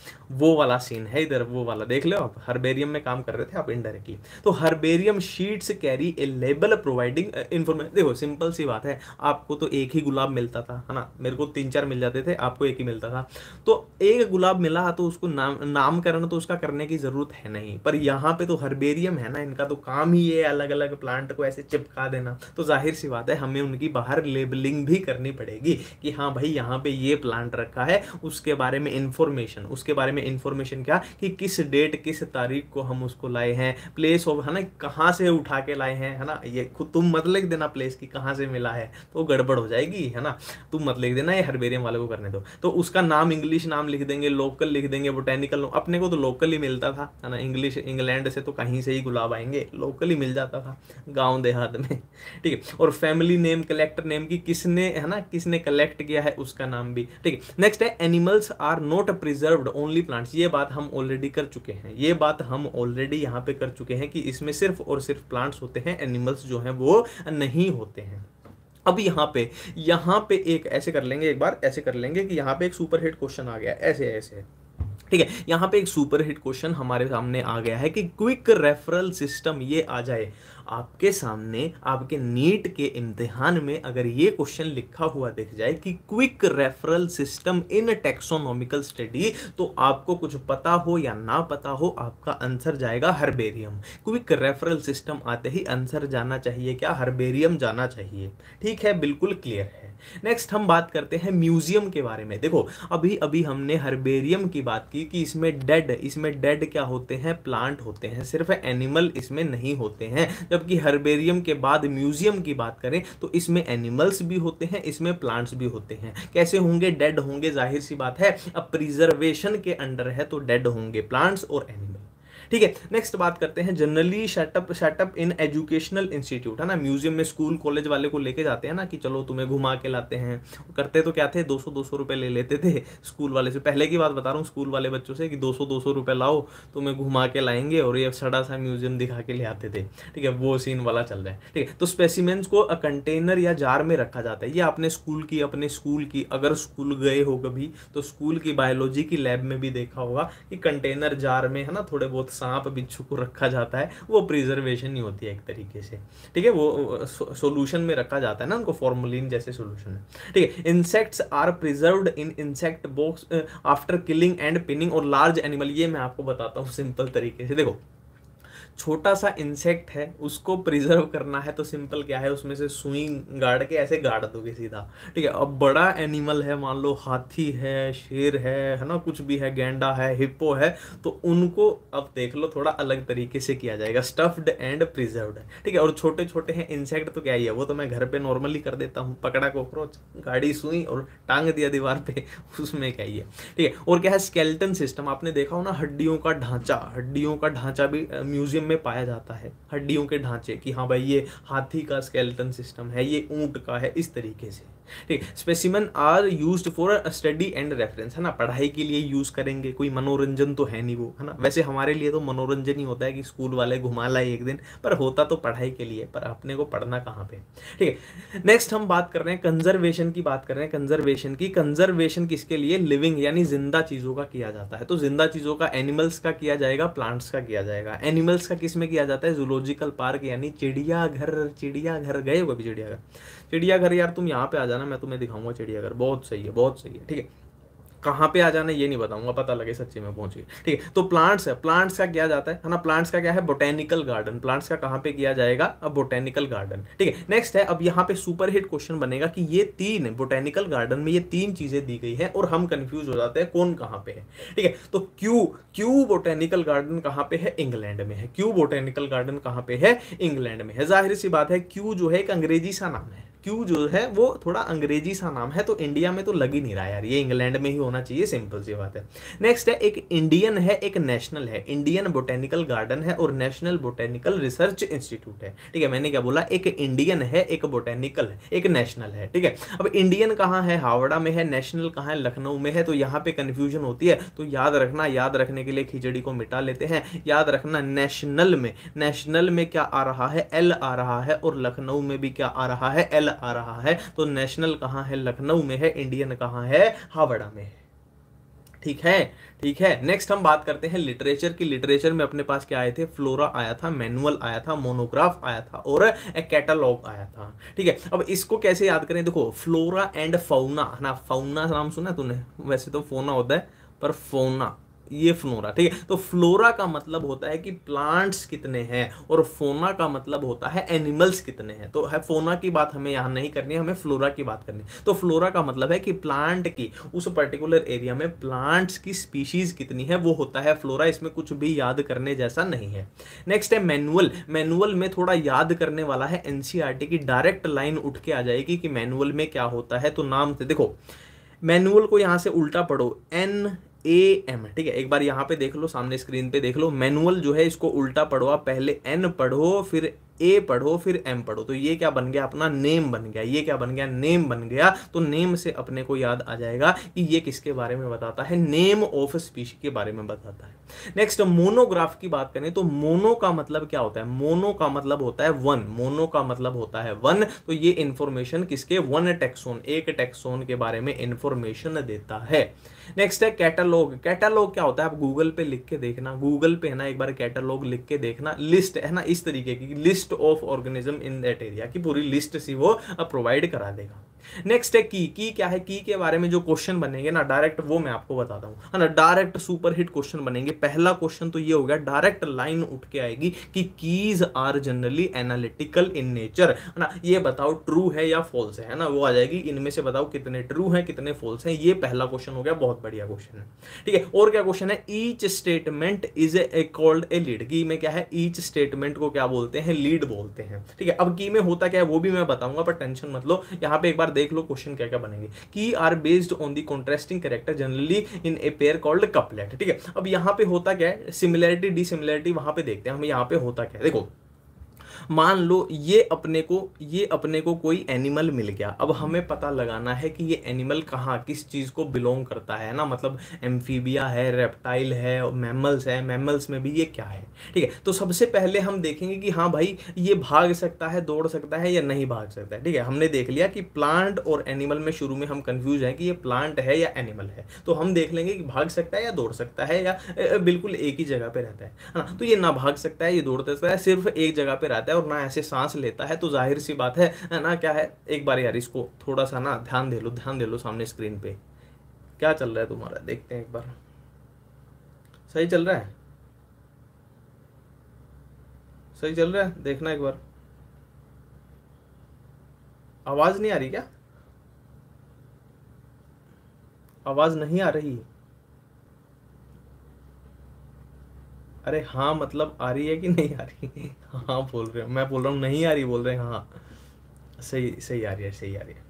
वो वाला सीन है इधर वो वाला देख लो आप हरबेरियम में काम कर रहे थे आप इनडायरेक्टली तो herbarium sheets carry a label provide providing information uh, देखो सिंपल सी बात है आपको तो एक ही गुलाब मिलता था है ना मेरे को तीन चार मिल जाते थे आपको एक ही मिलता था तो एक गुलाब मिला तो उसको नाम नामकरण तो उसका करने की ज़रूरत है नहीं पर यहाँ पे तो हर्बेरियम है ना इनका तो काम ही है अलग अलग प्लांट को ऐसे चिपका देना तो जाहिर सी बात है हमें उनकी बाहर लेबलिंग भी करनी पड़ेगी कि हाँ भाई यहाँ पे ये प्लांट रखा है उसके बारे में इंफॉर्मेशन उसके बारे में इंफॉर्मेशन क्या कि किस डेट किस तारीख को हम उसको लाए हैं प्लेस ऑफ है ना कहाँ से उठा के लाए हैं है ना ये खुद तो तुम मत लिख देना प्लेस की कहाँ से मिला है तो गड़बड़ हो जाएगी है ना तुम मत लिख देना ये हरबेरियम वाले को करने दो तो उसका नाम इंग्लिश नाम लिख देंगे लोकल लिख देंगे बोटेनिकल अपने को तो लोकल ही मिलता था है ना इंग्लिश इंग्लैंड से तो कहीं से ही गुलाब आएंगे लोकल ही मिल जाता था गाँव देहात में ठीक है और फैमिली नेम कलेक्टर नेम की किसने है ना किसने कलेक्ट किया है उसका नाम भी ठीक है नेक्स्ट है animals are not preserve only plants ये बात हम ऑलरेडी कर चुके हैं ये बात हम ऑलरेडी यहाँ पे कर चुके हैं कि इसमें सिर्फ और सिर्फ प्लांट्स होते हैं एनिमल्स जो हैं वो वो नहीं होते हैं अब यहाँ पे यहाँ पे एक ऐसे कर लेंगे एक बार ऐसे कर लेंगे कि यहाँ पे एक सुपर हिट क्वेश्चन आ गया ऐसे ऐसे ठीक है यहाँ पे एक सुपर हिट क्वेश्चन हमारे सामने आ गया है कि क्विक रेफरल सिस्टम ये आ जाए आपके सामने आपके नीट के इम्तिहान में अगर ये क्वेश्चन लिखा हुआ दिख जाए कि quick referral system in taxonomical study तो आपको कुछ पता हो या ना पता हो आपका आंसर जाएगा हर्बेरियम क्विक रेफरल सिस्टम आते ही आंसर जाना चाहिए क्या हर्बेरियम जाना चाहिए ठीक है बिल्कुल क्लियर है नेक्स्ट हम बात करते हैं म्यूजियम के बारे में देखो अभी अभी हमने हर्बेरियम की बात की कि इसमें डेड इसमें डेड क्या होते हैं प्लांट होते हैं सिर्फ एनिमल इसमें नहीं होते हैं जब जबकि हर्बेरियम के बाद म्यूजियम की बात करें तो इसमें एनिमल्स भी होते हैं इसमें प्लांट्स भी होते हैं कैसे होंगे डेड होंगे जाहिर सी बात है अब प्रिजर्वेशन के अंडर है तो डेड होंगे प्लांट्स और एनिमल्स ठीक है नेक्स्ट बात करते हैं generally setup setup in educational institute है ना म्यूजियम में स्कूल कॉलेज वाले को लेके जाते हैं ना कि चलो तुम्हें घुमा के लाते हैं करते तो क्या थे दो सौ दो सौ रुपये ले लेते थे स्कूल वाले से पहले की बात बता रहा हूँ स्कूल वाले बच्चों से कि दो सौ दो सौ रुपये लाओ तुम्हें घुमा के लाएंगे और ये सड़ा सा म्यूजियम दिखा के ले आते थे ठीक है वो सीन वाला चल रहा है ठीक है तो स्पेसीमेंट्स को कंटेनर या जार में रखा जाता है ये अपने स्कूल की अपने स्कूल की अगर स्कूल गए हो कभी तो स्कूल की बायोलॉजी की लैब में भी देखा होगा कि कंटेनर जार में है ना थोड़े बहुत सांप बिच्छू को रखा जाता है वो प्रिजर्वेशन ही होती है एक तरीके से ठीक है वो सोल्यूशन में रखा जाता है ना उनको फॉर्मोलिन जैसे सोल्यूशन में ठीक है insects are preserve in insect box after killing and pinning और लार्ज एनिमल ये मैं आपको बताता हूँ सिंपल तरीके से देखो छोटा सा इंसेक्ट है उसको प्रिजर्व करना है तो सिंपल क्या है उसमें से सुई गाड़ के ऐसे गाड़ दोगे सीधा ठीक है अब बड़ा एनिमल है मान लो हाथी है शेर है है ना कुछ भी है गेंडा है हिप्पो है तो उनको अब देख लो थोड़ा अलग तरीके से किया जाएगा स्टफ्ड एंड प्रिजर्व है ठीक है और छोटे छोटे हैं इंसेक्ट तो क्या ही है वो तो मैं घर पर नॉर्मली कर देता हूँ पकड़ा कॉकरोच गाड़ी सुई और टांग दिया दीवार पर उसमें क्या ही है ठीक है और क्या है स्केल्टन सिस्टम आपने देखा हो ना हड्डियों का ढांचा हड्डियों का ढांचा भी म्यूजियम में पाया जाता है हड्डियों के ढांचे कि हाँ भाई ये हाथी का स्केलेटन सिस्टम है ये ऊंट का है इस तरीके से ठीक specimen are use for study and reference है ना पढ़ाई के लिए यूज करेंगे कोई मनोरंजन तो है नहीं वो है ना वैसे हमारे लिए तो मनोरंजन ही होता है कि स्कूल वाले घुमा लाए एक दिन पर होता तो पढ़ाई के लिए पर अपने को पढ़ना कहाँ पे ठीक है नेक्स्ट हम बात कर रहे हैं कंजर्वेशन की बात कर रहे हैं कंजर्वेशन की कंजर्वेशन किसके लिए लिविंग यानी जिंदा चीजों का किया जाता है तो जिंदा चीजों का एनिमल्स का किया जाएगा प्लांट्स का किया जाएगा एनिमल्स का किस में किया जाता है जूलॉजिकल पार्क यानी चिड़ियाघर चिड़ियाघर गए हुए चिड़ियाघर चिड़ियाघर यार तुम यहाँ पे आ जाना मैं तुम्हें दिखाऊंगा चिड़ियाघर बहुत सही है बहुत सही है ठीक है कहाँ पे आ जाना ये नहीं बताऊंगा पता लगे सच्ची में पहुंची ठीक है तो प्लांट्स है प्लांट्स का क्या जाता है है ना प्लांट्स का क्या है बोटेनिकल गार्डन प्लांट्स का कहाँ पे किया जाएगा अब बोटेनिकल गार्डन ठीक है नेक्स्ट है अब यहाँ पे सुपर हिट क्वेश्चन बनेगा कि ये तीन बोटेनिकल गार्डन में ये तीन चीजें दी गई है और हम कंफ्यूज हो जाते हैं कौन कहाँ पे है ठीक है तो क्यू क्यू बोटेनिकल गार्डन कहाँ पे है इंग्लैंड में है क्यू बोटेनिकल गार्डन कहाँ पे है इंग्लैंड में है जाहिर सी बात है क्यू जो है एक अंग्रेजी सा नाम है क्यू जो है वो थोड़ा अंग्रेजी सा नाम है तो इंडिया में तो लग ही नहीं रहा यार ये इंग्लैंड में ही होना चाहिए सिंपल सी बात है नेक्स्ट है एक इंडियन है एक नेशनल है इंडियन बोटेनिकल गार्डन है और नेशनल बोटेनिकल रिसर्च इंस्टीट्यूट है ठीक है मैंने क्या बोला एक इंडियन है एक बोटेनिकल है एक नेशनल है ठीक है अब इंडियन कहाँ है हावड़ा में है नेशनल कहाँ है लखनऊ में है तो यहाँ पे कन्फ्यूजन होती है तो याद रखना याद रखने के लिए खिचड़ी को मिटा लेते हैं याद रखना नेशनल में नेशनल में क्या आ रहा है एल आ रहा है और लखनऊ में भी क्या आ रहा है एल आ रहा है तो नेशनल कहाँ है लखनऊ में है इंडियन कहाँ है हावड़ा में है ठीक है ठीक है नेक्स्ट हम बात करते हैं लिटरेचर की लिटरेचर में अपने पास क्या आए थे फ्लोरा आया था मैनुअल आया था मोनोग्राफ आया था और कैटलॉग आया था ठीक है अब इसको कैसे याद करें देखो फ्लोरा एंड फाउना ना फाउना नाम सुना तूने वैसे तो फोना होता है पर फोना ये फ्लोरा ठीक है तो फ्लोरा का मतलब होता है कि प्लांट्स कितने हैं और फोना का मतलब होता है एनिमल्स कितने हैं तो है फोना की बात हमें यहां नहीं करनी है हमें फ्लोरा की बात करनी है तो फ्लोरा का मतलब है कि प्लांट की उस पर्टिकुलर एरिया में प्लांट्स की स्पीशीज कितनी है वो होता है फ्लोरा इसमें कुछ भी याद करने जैसा नहीं है नेक्स्ट है मैनुअल मैनुअल में थोड़ा याद करने वाला है एनसीआरटी e की डायरेक्ट लाइन उठ के आ जाएगी कि मैनुअल में क्या होता है तो नाम से देखो मैनुअल को यहां से उल्टा पढ़ो एन ए एम ठीक है एक बार यहाँ पे देख लो सामने स्क्रीन पे देख लो मैनुअल जो है इसको उल्टा पढ़ो आप पहले एन पढ़ो फिर ए पढ़ो फिर एम पढ़ो तो ये क्या बन गया अपना नेम बन गया ये क्या बन गया नेम बन गया तो नेम से अपने को याद आ जाएगा कि ये किसके बारे में बताता है नेम ऑफ स्पीशी के बारे में बताता है नेक्स्ट मोनोग्राफ की बात करें तो मोनो का मतलब क्या होता है मोनो का मतलब होता है वन मोनो का मतलब होता है वन तो ये इंफॉर्मेशन किसके वन टेक्सोन एक टेक्सोन के बारे में इंफॉर्मेशन देता है नेक्स्ट है कैटलॉग कैटलॉग क्या होता है आप गूगल पे लिख के देखना गूगल पे है ना एक बार कैटलॉग लिख के देखना लिस्ट है ना इस तरीके की list of organism in that area की पूरी लिस्ट सी वो प्रोवाइड करा देगा नेक्स्ट है की की क्या है की के बारे में जो क्वेश्चन बनेंगे ना डायरेक्ट वो मैं आपको बताता हूँ है ना डायरेक्ट सुपर हिट क्वेश्चन बनेंगे पहला क्वेश्चन तो ये हो गया डायरेक्ट लाइन उठ के आएगी कि keys are generally analytical in nature है ना ये बताओ ट्रू है या फॉल्स है ना वो आ जाएगी इनमें से बताओ कितने ट्रू है कितने फॉल्स है ये पहला क्वेश्चन हो गया बहुत बढ़िया क्वेश्चन है ठीक है और क्या क्वेश्चन है each statement is a called a lead की में क्या है ईच स्टेटमेंट को क्या बोलते हैं लीड बोलते हैं ठीक है अब की में होता क्या है वो भी मैं बताऊंगा पर टेंशन मत लो यहाँ पे एक बार देख लो क्वेश्चन क्या क्या बनेंगे key are based on the contrasting character generally in a pair called couplet ठीक है अब यहाँ पे होता क्या है सिमिलैरिटी डिसिमिलैरिटी वहां पे देखते हैं हम यहाँ पे होता क्या है देखो मान लो ये अपने को ये अपने को कोई एनिमल मिल गया अब हमें पता लगाना है कि ये एनिमल कहाँ किस चीज़ को बिलोंग करता है ना मतलब एम्फीबिया है रेप्टाइल है मैमल्स है मैमल्स में भी ये क्या है ठीक है तो सबसे पहले हम देखेंगे कि हाँ भाई ये भाग सकता है दौड़ सकता है या नहीं भाग सकता है ठीक है हमने देख लिया कि प्लांट और एनिमल में शुरू में हम कंफ्यूज हैं कि ये प्लांट है या एनिमल है तो हम देख लेंगे कि भाग सकता है या दौड़ सकता है या बिल्कुल एक ही जगह पे रहता है ना हाँ, तो ये ना भाग सकता है ये दौड़ सकता है सिर्फ एक जगह पे रहता जाता है और ना ऐसे सांस लेता है तो जाहिर सी बात है ना क्या है एक बार यार इसको थोड़ा सा ना ध्यान दे लो ध्यान दे लो सामने स्क्रीन पे क्या चल रहा है तुम्हारा देखते हैं एक बार सही चल रहा है सही चल रहा है देखना एक बार आवाज नहीं आ रही क्या आवाज नहीं आ रही है? अरे हाँ मतलब आ रही है कि नहीं आ रही हाँ बोल रहे हो मैं बोल रहा हूँ नहीं आ रही बोल रहे हैं हाँ, हाँ। सही सही आ रही है सही आ रही है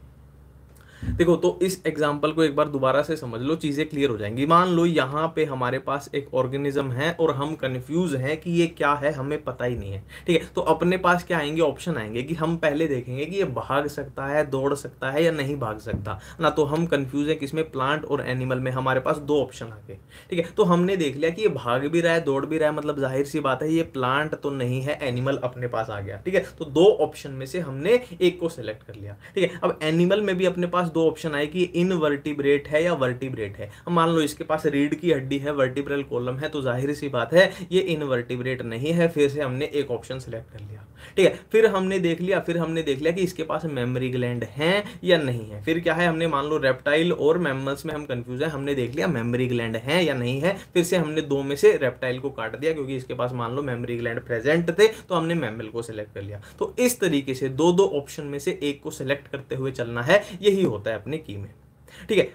देखो तो इस एग्जाम्पल को एक बार दोबारा से समझ लो चीज़ें क्लियर हो जाएंगी मान लो यहाँ पे हमारे पास एक ऑर्गेनिज्म है और हम कन्फ्यूज हैं कि ये क्या है हमें पता ही नहीं है ठीक है तो अपने पास क्या आएंगे ऑप्शन आएंगे कि हम पहले देखेंगे कि ये भाग सकता है दौड़ सकता है या नहीं भाग सकता ना तो हम कन्फ्यूज हैं किसमें प्लांट और एनिमल में हमारे पास दो ऑप्शन आ गए ठीक है तो हमने देख लिया कि ये भाग भी रहा है दौड़ भी रहा है मतलब जाहिर सी बात है ये प्लांट तो नहीं है एनिमल अपने पास आ गया ठीक है तो दो ऑप्शन में से हमने एक को सिलेक्ट कर लिया ठीक है अब एनिमल में भी अपने पास पास दो ऑप्शन आए कि वर्टिब्रेट है या वर्टिब्रेट है मान लो इसके पास रीढ़ की हड्डी है वर्टिब्रल कोलम है तो जाहिर सी बात है ये वर्टिब्रेट नहीं है फिर से हमने एक ऑप्शन सेलेक्ट कर लिया ठीक है फिर हमने देख लिया फिर हमने देख लिया कि इसके पास मेमरी ग्लैंड है या नहीं है फिर क्या है हमने मान लो रेप्टाइल और मैमल्स में हम कंफ्यूज है हमने देख लिया मेमरी ग्लैंड है या नहीं है फिर से हमने दो में से रेप्टाइल को काट दिया क्योंकि इसके पास मान लो मेमरी ग्लैंड प्रेजेंट थे तो हमने मेमल को सिलेक्ट कर लिया तो इस तरीके से दो दो ऑप्शन में से एक को सिलेक्ट करते हुए चलना है यही होता है अपने की में ठीक है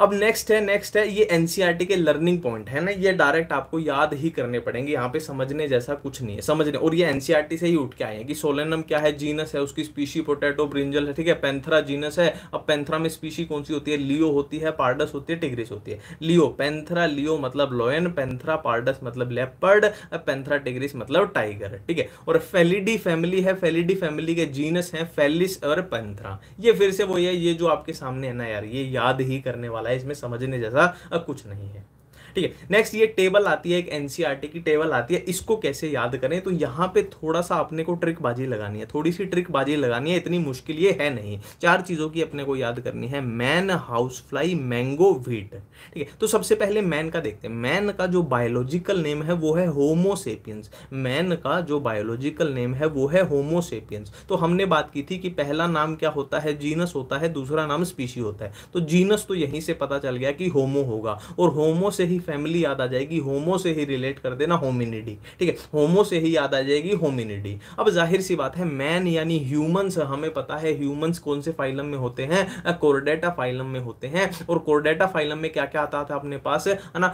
अब नेक्स्ट है नेक्स्ट है ये एनसीईआरटी e के लर्निंग पॉइंट है ना ये डायरेक्ट आपको याद ही करने पड़ेंगे यहाँ पे समझने जैसा कुछ नहीं है समझने और ये एनसीईआरटी e से ही उठ के आए हैं कि सोलेनम क्या है जीनस है उसकी स्पीशी पोटैटो ब्रिंजल है ठीक है पेंथरा जीनस है अब पेंथरा में स्पीशी कौन सी होती है लियो होती है पार्डस होती है टिग्रिस होती है लियो पेंथरा लियो मतलब लोयन पेंथरा पार्डस मतलब लेपर्ड पेंथरा टिग्रिस मतलब टाइगर ठीक है और फेलिडी फैमिली है फेलिडी फैमिली के जीनस है फेलिस और पेंथरा ये फिर से वही है ये जो आपके सामने है ना यार ये याद ही करने वाला वाला है इसमें समझने जैसा कुछ नहीं है ठीक है नेक्स्ट ये टेबल आती है एक एनसीईआरटी e की टेबल आती है इसको कैसे याद करें तो यहाँ पे थोड़ा सा अपने को ट्रिक बाजी लगानी है थोड़ी सी ट्रिक बाजी लगानी है इतनी मुश्किल ये है नहीं चार चीज़ों की अपने को याद करनी है man house fly mango wheat ठीक है तो सबसे पहले मैन का देखते हैं मैन का जो बायोलॉजिकल नेम है वो है होमोसेपियंस मैन का जो बायोलॉजिकल नेम है वो है होमोसेपियंस तो हमने बात की थी कि पहला नाम क्या होता है जीनस होता है दूसरा नाम स्पीशी होता है तो जीनस तो यहीं से पता चल गया कि होमो होगा और होमो से ही ही फैमिली याद आ जाएगी होमो से ही रिलेट कर देना होमिनिडी ठीक है होमो से ही याद आ जाएगी होमिनिडी अब जाहिर सी बात है मैन यानी ह्यूमंस हमें पता है ह्यूमंस कौन से फाइलम में होते हैं कोरडेटा फाइलम में होते हैं और कोरडेटा फाइलम में क्या क्या आता था अपने पास है ना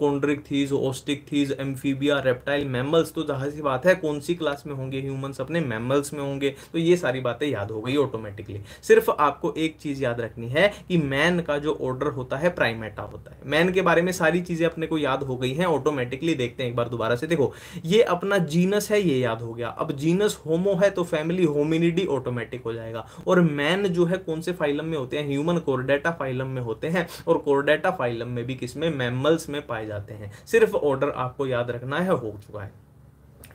chondrichthyes osteichthyes amphibia reptile mammals तो जाहिर सी बात है कौन सी क्लास में होंगे ह्यूमंस अपने मैमल्स में होंगे तो ये सारी बातें याद हो गई ऑटोमेटिकली सिर्फ आपको एक चीज याद रखनी है कि मैन का जो ऑर्डर होता है प्राइमेटा होता है मैन के बारे में सारी चीज़ें अपने को याद हो गई हैं ऑटोमेटिकली देखते हैं एक बार दोबारा से देखो ये अपना जीनस है ये याद हो गया अब जीनस होमो है तो फैमिली होमिनिडी ऑटोमेटिक हो जाएगा और मैन जो है कौन से फाइलम में होते हैं ह्यूमन कोरडेटा फाइलम में होते हैं और कोरडेटा फाइलम में भी किसमें मैमल्स में पाए जाते हैं सिर्फ ऑर्डर आपको याद रखना है हो चुका है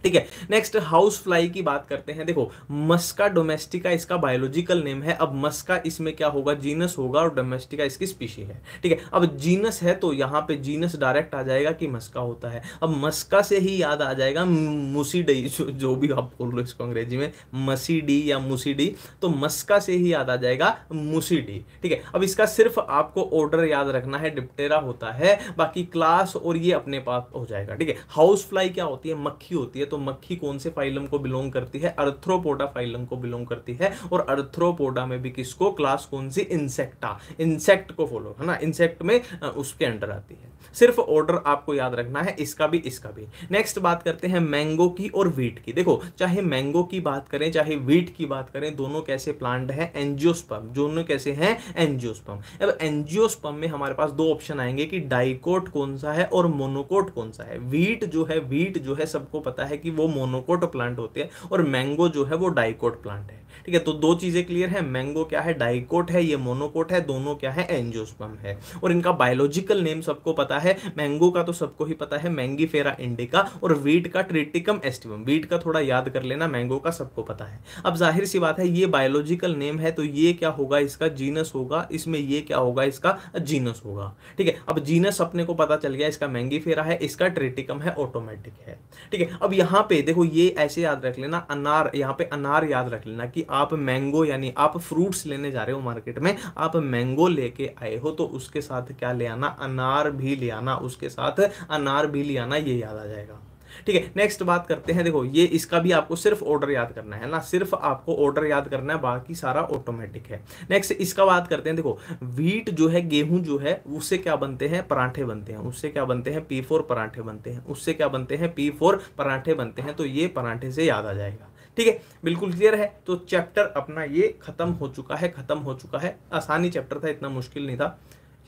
ठीक है नेक्स्ट हाउस फ्लाई की बात करते हैं देखो मस्का डोमेस्टिका इसका बायोलॉजिकल नेम है अब मस्का इसमें क्या होगा जीनस होगा और डोमेस्टिका इसकी स्पीशी है ठीक है अब जीनस है तो यहाँ पे जीनस डायरेक्ट आ जाएगा कि मस्का होता है अब मस्का से ही याद आ जाएगा मुसीडी जो, जो भी आप बोल लो इसको अंग्रेजी में मसीडी या मुसीडी तो मस्का से ही याद आ जाएगा मुसीडी ठीक है अब इसका सिर्फ आपको ऑर्डर याद रखना है डिप्टेरा होता है बाकी क्लास और ये अपने पास हो जाएगा ठीक है हाउस फ्लाई क्या होती है मक्खी होती है तो तो मक्खी कौन से फाइलम को बिलोंग करती है अर्थ्रोपोडा फाइलम को बिलोंग करती है और अर्थ्रोपोडा में भी किसको क्लास कौन सी इंसेक्टा इंसेक्ट को फॉलो है ना इंसेक्ट में उसके अंडर आती है सिर्फ ऑर्डर आपको याद रखना है इसका भी इसका भी नेक्स्ट बात करते हैं मैंगो की और वीट की देखो चाहे मैंगो की बात करें चाहे वीट की बात करें दोनों कैसे प्लांट है एनजियोस्पम दोनों कैसे हैं एनजियोस्पम अब एनजियोस्पम में हमारे पास दो ऑप्शन आएंगे कि डाइकोट कौन सा है और मोनोकोट कौन सा है वीट जो है वीट जो है सबको पता है कि वो मोनोकोट प्लांट होते हैं और मैंगो जो है वो डाइकोट प्लांट है ठीक है तो दो चीज़ें क्लियर है मैंगो क्या है डाइकोट है ये मोनोकोट है दोनों क्या है एंजियोस्पर्म है और इनका बायोलॉजिकल नेम सबको पता है मैंगो का तो सबको ही पता है मैंगी फेरा इंडिका और वीट का ट्रिटिकम एस्टिवम वीट का थोड़ा याद कर लेना मैंगो का सबको पता है अब जाहिर सी बात है ये बायोलॉजिकल नेम है तो ये क्या होगा इसका जीनस होगा इसमें ये क्या होगा इसका जीनस होगा ठीक है अब जीनस अपने को पता चल गया इसका फेरा है इसका ट्रिटिकम है ऑटोमेटिक है ठीक है अब यहां पे देखो ये ऐसे याद रख लेना अनार यहाँ पे अनार याद रख लेना कि आप मैंगो यानी आप फ्रूट्स लेने जा रहे हो मार्केट में आप मैंगो लेके आए हो तो उसके साथ क्या ले आना अनार भी ले आना उसके साथ अनार भी ले आना ये याद आ जाएगा ठीक है नेक्स्ट बात करते हैं देखो ये इसका भी आपको सिर्फ ऑर्डर याद करना है ना सिर्फ आपको ऑर्डर याद करना है बाकी सारा ऑटोमेटिक है नेक्स्ट इसका बात करते हैं देखो वीट जो है गेहूं जो है उससे क्या बनते हैं पराठे बनते हैं उससे क्या बनते हैं पी फोर पराठे बनते हैं उससे क्या बनते हैं पी फोर पराठे बनते हैं तो ये पराठे से याद आ जाएगा ठीक है बिल्कुल क्लियर है तो चैप्टर अपना ये खत्म हो चुका है खत्म हो चुका है आसानी चैप्टर था इतना मुश्किल नहीं था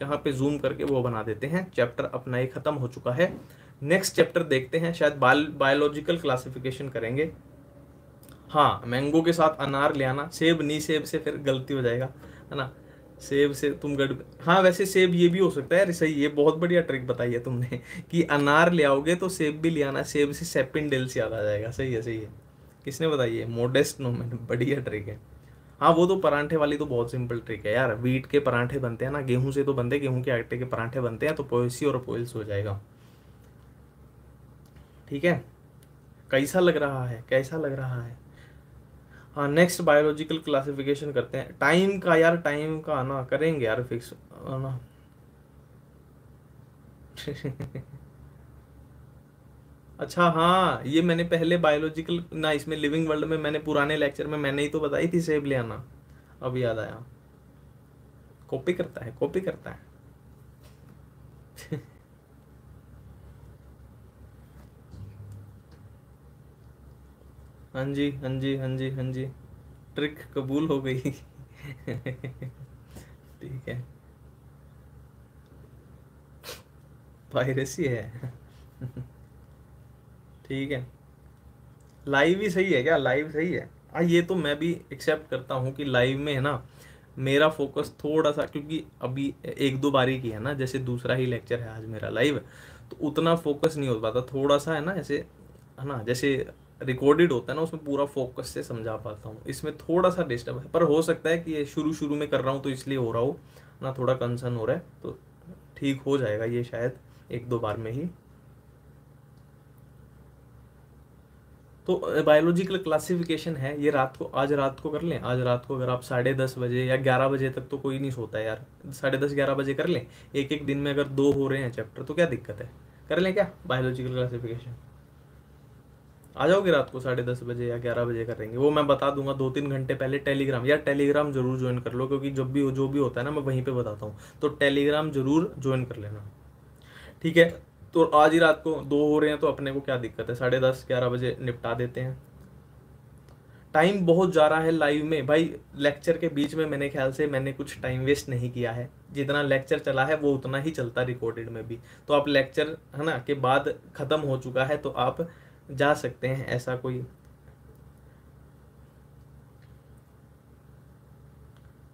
यहाँ पे जूम करके वो बना देते हैं चैप्टर अपना ये खत्म हो चुका है नेक्स्ट चैप्टर देखते हैं शायद बायोलॉजिकल क्लासिफिकेशन करेंगे हाँ मैंगो के साथ अनार ले आना सेब नी सेब से फिर गलती हो जाएगा है ना सेब से तुम गड़ हाँ वैसे सेब ये भी हो सकता है सही ये बहुत बढ़िया ट्रिक बताई है तुमने कि अनार ले आओगे तो सेब भी ले आना सेब से सेपिन डेल से याद आ जाएगा सही है सही है किसने बताई है मोडेस्ट नो मैंने बढ़िया ट्रिक है हाँ वो तो परांठे वाली तो बहुत सिंपल ट्रिक है यार वीट के परांठे बनते हैं ना गेहूं से तो बनते गेहूं के आटे के परांठे बनते हैं तो पोएसी और पोइल्स हो जाएगा ठीक है कैसा लग रहा है कैसा लग रहा है हाँ नेक्स्ट बायोलॉजिकल क्लासिफिकेशन करते हैं टाइम का यार टाइम का ना करेंगे यार फिक्स ना अच्छा हाँ ये मैंने पहले बायोलॉजिकल ना इसमें लिविंग वर्ल्ड में मैंने पुराने लेक्चर में मैंने ही तो बताई थी सेब ले आना अब याद आया कॉपी करता है कॉपी करता है हाँ जी हाँ जी हाँ जी हाँ जी ट्रिक कबूल हो गई ठीक है पायरेसी है ठीक है लाइव ही सही है क्या लाइव सही है आ हाँ, ये तो मैं भी एक्सेप्ट करता हूँ कि लाइव में है ना मेरा फोकस थोड़ा सा क्योंकि अभी एक दो बारी की है ना जैसे दूसरा ही लेक्चर है आज मेरा लाइव तो उतना फोकस नहीं हो पाता थोड़ा सा है ना ऐसे है ना जैसे रिकॉर्डेड होता है ना उसमें पूरा फोकस से समझा पाता हूँ इसमें थोड़ा सा डिस्टर्ब है पर हो सकता है कि ये शुरू शुरू में कर रहा हूँ तो इसलिए हो रहा हो ना थोड़ा कंसर्न हो रहा है तो ठीक हो जाएगा ये शायद एक दो बार में ही तो बायोलॉजिकल क्लासिफिकेशन है ये रात को आज रात को कर लें आज रात को अगर आप साढ़े दस बजे या ग्यारह बजे तक तो कोई नहीं सोता यार साढ़े दस ग्यारह बजे कर लें एक एक दिन में अगर दो हो रहे हैं चैप्टर तो क्या दिक्कत है कर लें क्या बायोलॉजिकल क्लासिफिकेशन आ जाओगे रात को साढ़े दस बजे या ग्यारह बजे करेंगे वो मैं बता दूंगा दो तीन घंटे पहले टेलीग्राम यार टेलीग्राम जरूर ज्वाइन कर लो क्योंकि जब भी जो भी होता है ना मैं वहीं पे बताता हूँ तो टेलीग्राम जरूर ज्वाइन कर लेना ठीक है तो आज ही रात को दो हो रहे हैं तो अपने को क्या दिक्कत है साढ़े दस ग्यारह बजे निपटा देते हैं टाइम बहुत जा रहा है लाइव में भाई लेक्चर के बीच में मैंने ख्याल से मैंने कुछ टाइम वेस्ट नहीं किया है जितना लेक्चर चला है वो उतना ही चलता रिकॉर्डेड में भी तो आप लेक्चर है ना के बाद ख़त्म हो चुका है तो आप जा सकते हैं ऐसा कोई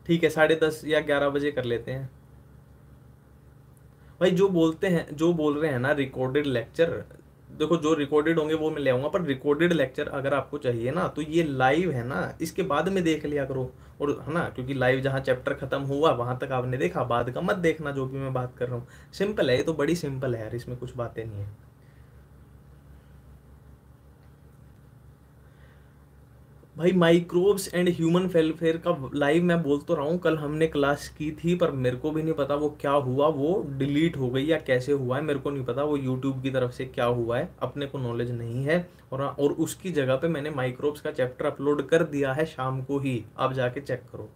ठीक है साढ़े दस या ग्यारह बजे कर लेते हैं भाई जो बोलते हैं जो बोल रहे हैं ना रिकॉर्डेड लेक्चर देखो जो रिकॉर्डेड होंगे वो मैं ले आऊँगा पर रिकॉर्डेड लेक्चर अगर आपको चाहिए ना तो ये लाइव है ना इसके बाद में देख लिया करो और है ना क्योंकि लाइव जहाँ चैप्टर खत्म हुआ वहाँ तक आपने देखा बाद का मत देखना जो भी मैं बात कर रहा हूँ सिंपल है ये तो बड़ी सिंपल है यार इसमें कुछ बातें नहीं है भाई माइक्रोब्स एंड ह्यूमन वेलफेयर का लाइव मैं बोल तो रहा हूँ कल हमने क्लास की थी पर मेरे को भी नहीं पता वो क्या हुआ वो डिलीट हो गई या कैसे हुआ है मेरे को नहीं पता वो यूट्यूब की तरफ से क्या हुआ है अपने को नॉलेज नहीं है और और उसकी जगह पे मैंने माइक्रोब्स का चैप्टर अपलोड कर दिया है शाम को ही आप जाके चेक करो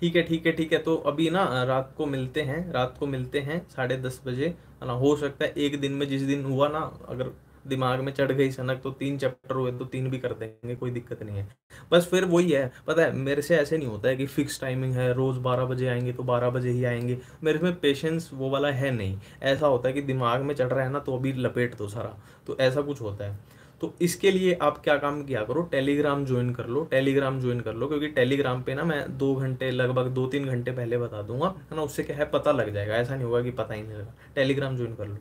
ठीक है ठीक है ठीक है तो अभी ना रात को मिलते हैं रात को मिलते हैं साढ़े दस बजे है ना हो सकता है एक दिन में जिस दिन हुआ ना अगर दिमाग में चढ़ गई सनक तो तीन चैप्टर हुए तो तीन भी कर देंगे कोई दिक्कत नहीं है बस फिर वही है पता है मेरे से ऐसे नहीं होता है कि फिक्स टाइमिंग है रोज़ बारह बजे आएंगे तो बारह बजे ही आएंगे मेरे में पेशेंस वो वाला है नहीं ऐसा होता है कि दिमाग में चढ़ रहा है ना तो अभी लपेट दो सारा तो ऐसा कुछ होता है तो इसके लिए आप क्या काम किया करो टेलीग्राम ज्वाइन कर लो टेलीग्राम ज्वाइन कर लो क्योंकि टेलीग्राम पे ना मैं दो घंटे लगभग दो तीन घंटे पहले बता दूंगा है ना उससे क्या है पता लग जाएगा ऐसा नहीं होगा कि पता ही नहीं लगा टेलीग्राम ज्वाइन कर लो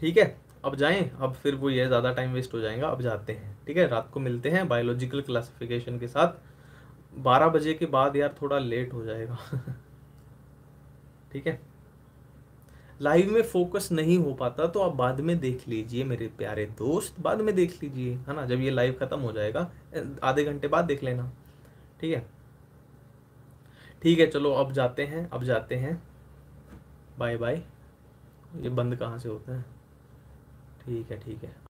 ठीक है अब जाएं अब फिर वो ये ज़्यादा टाइम वेस्ट हो जाएगा अब जाते हैं ठीक है रात को मिलते हैं बायोलॉजिकल क्लासिफिकेशन के साथ बारह बजे के बाद यार थोड़ा लेट हो जाएगा ठीक है लाइव में फोकस नहीं हो पाता तो आप बाद में देख लीजिए मेरे प्यारे दोस्त बाद में देख लीजिए है ना जब ये लाइव ख़त्म हो जाएगा आधे घंटे बाद देख लेना ठीक है ठीक है चलो अब जाते हैं अब जाते हैं बाय बाय ये बंद कहाँ से होता है ठीक है ठीक है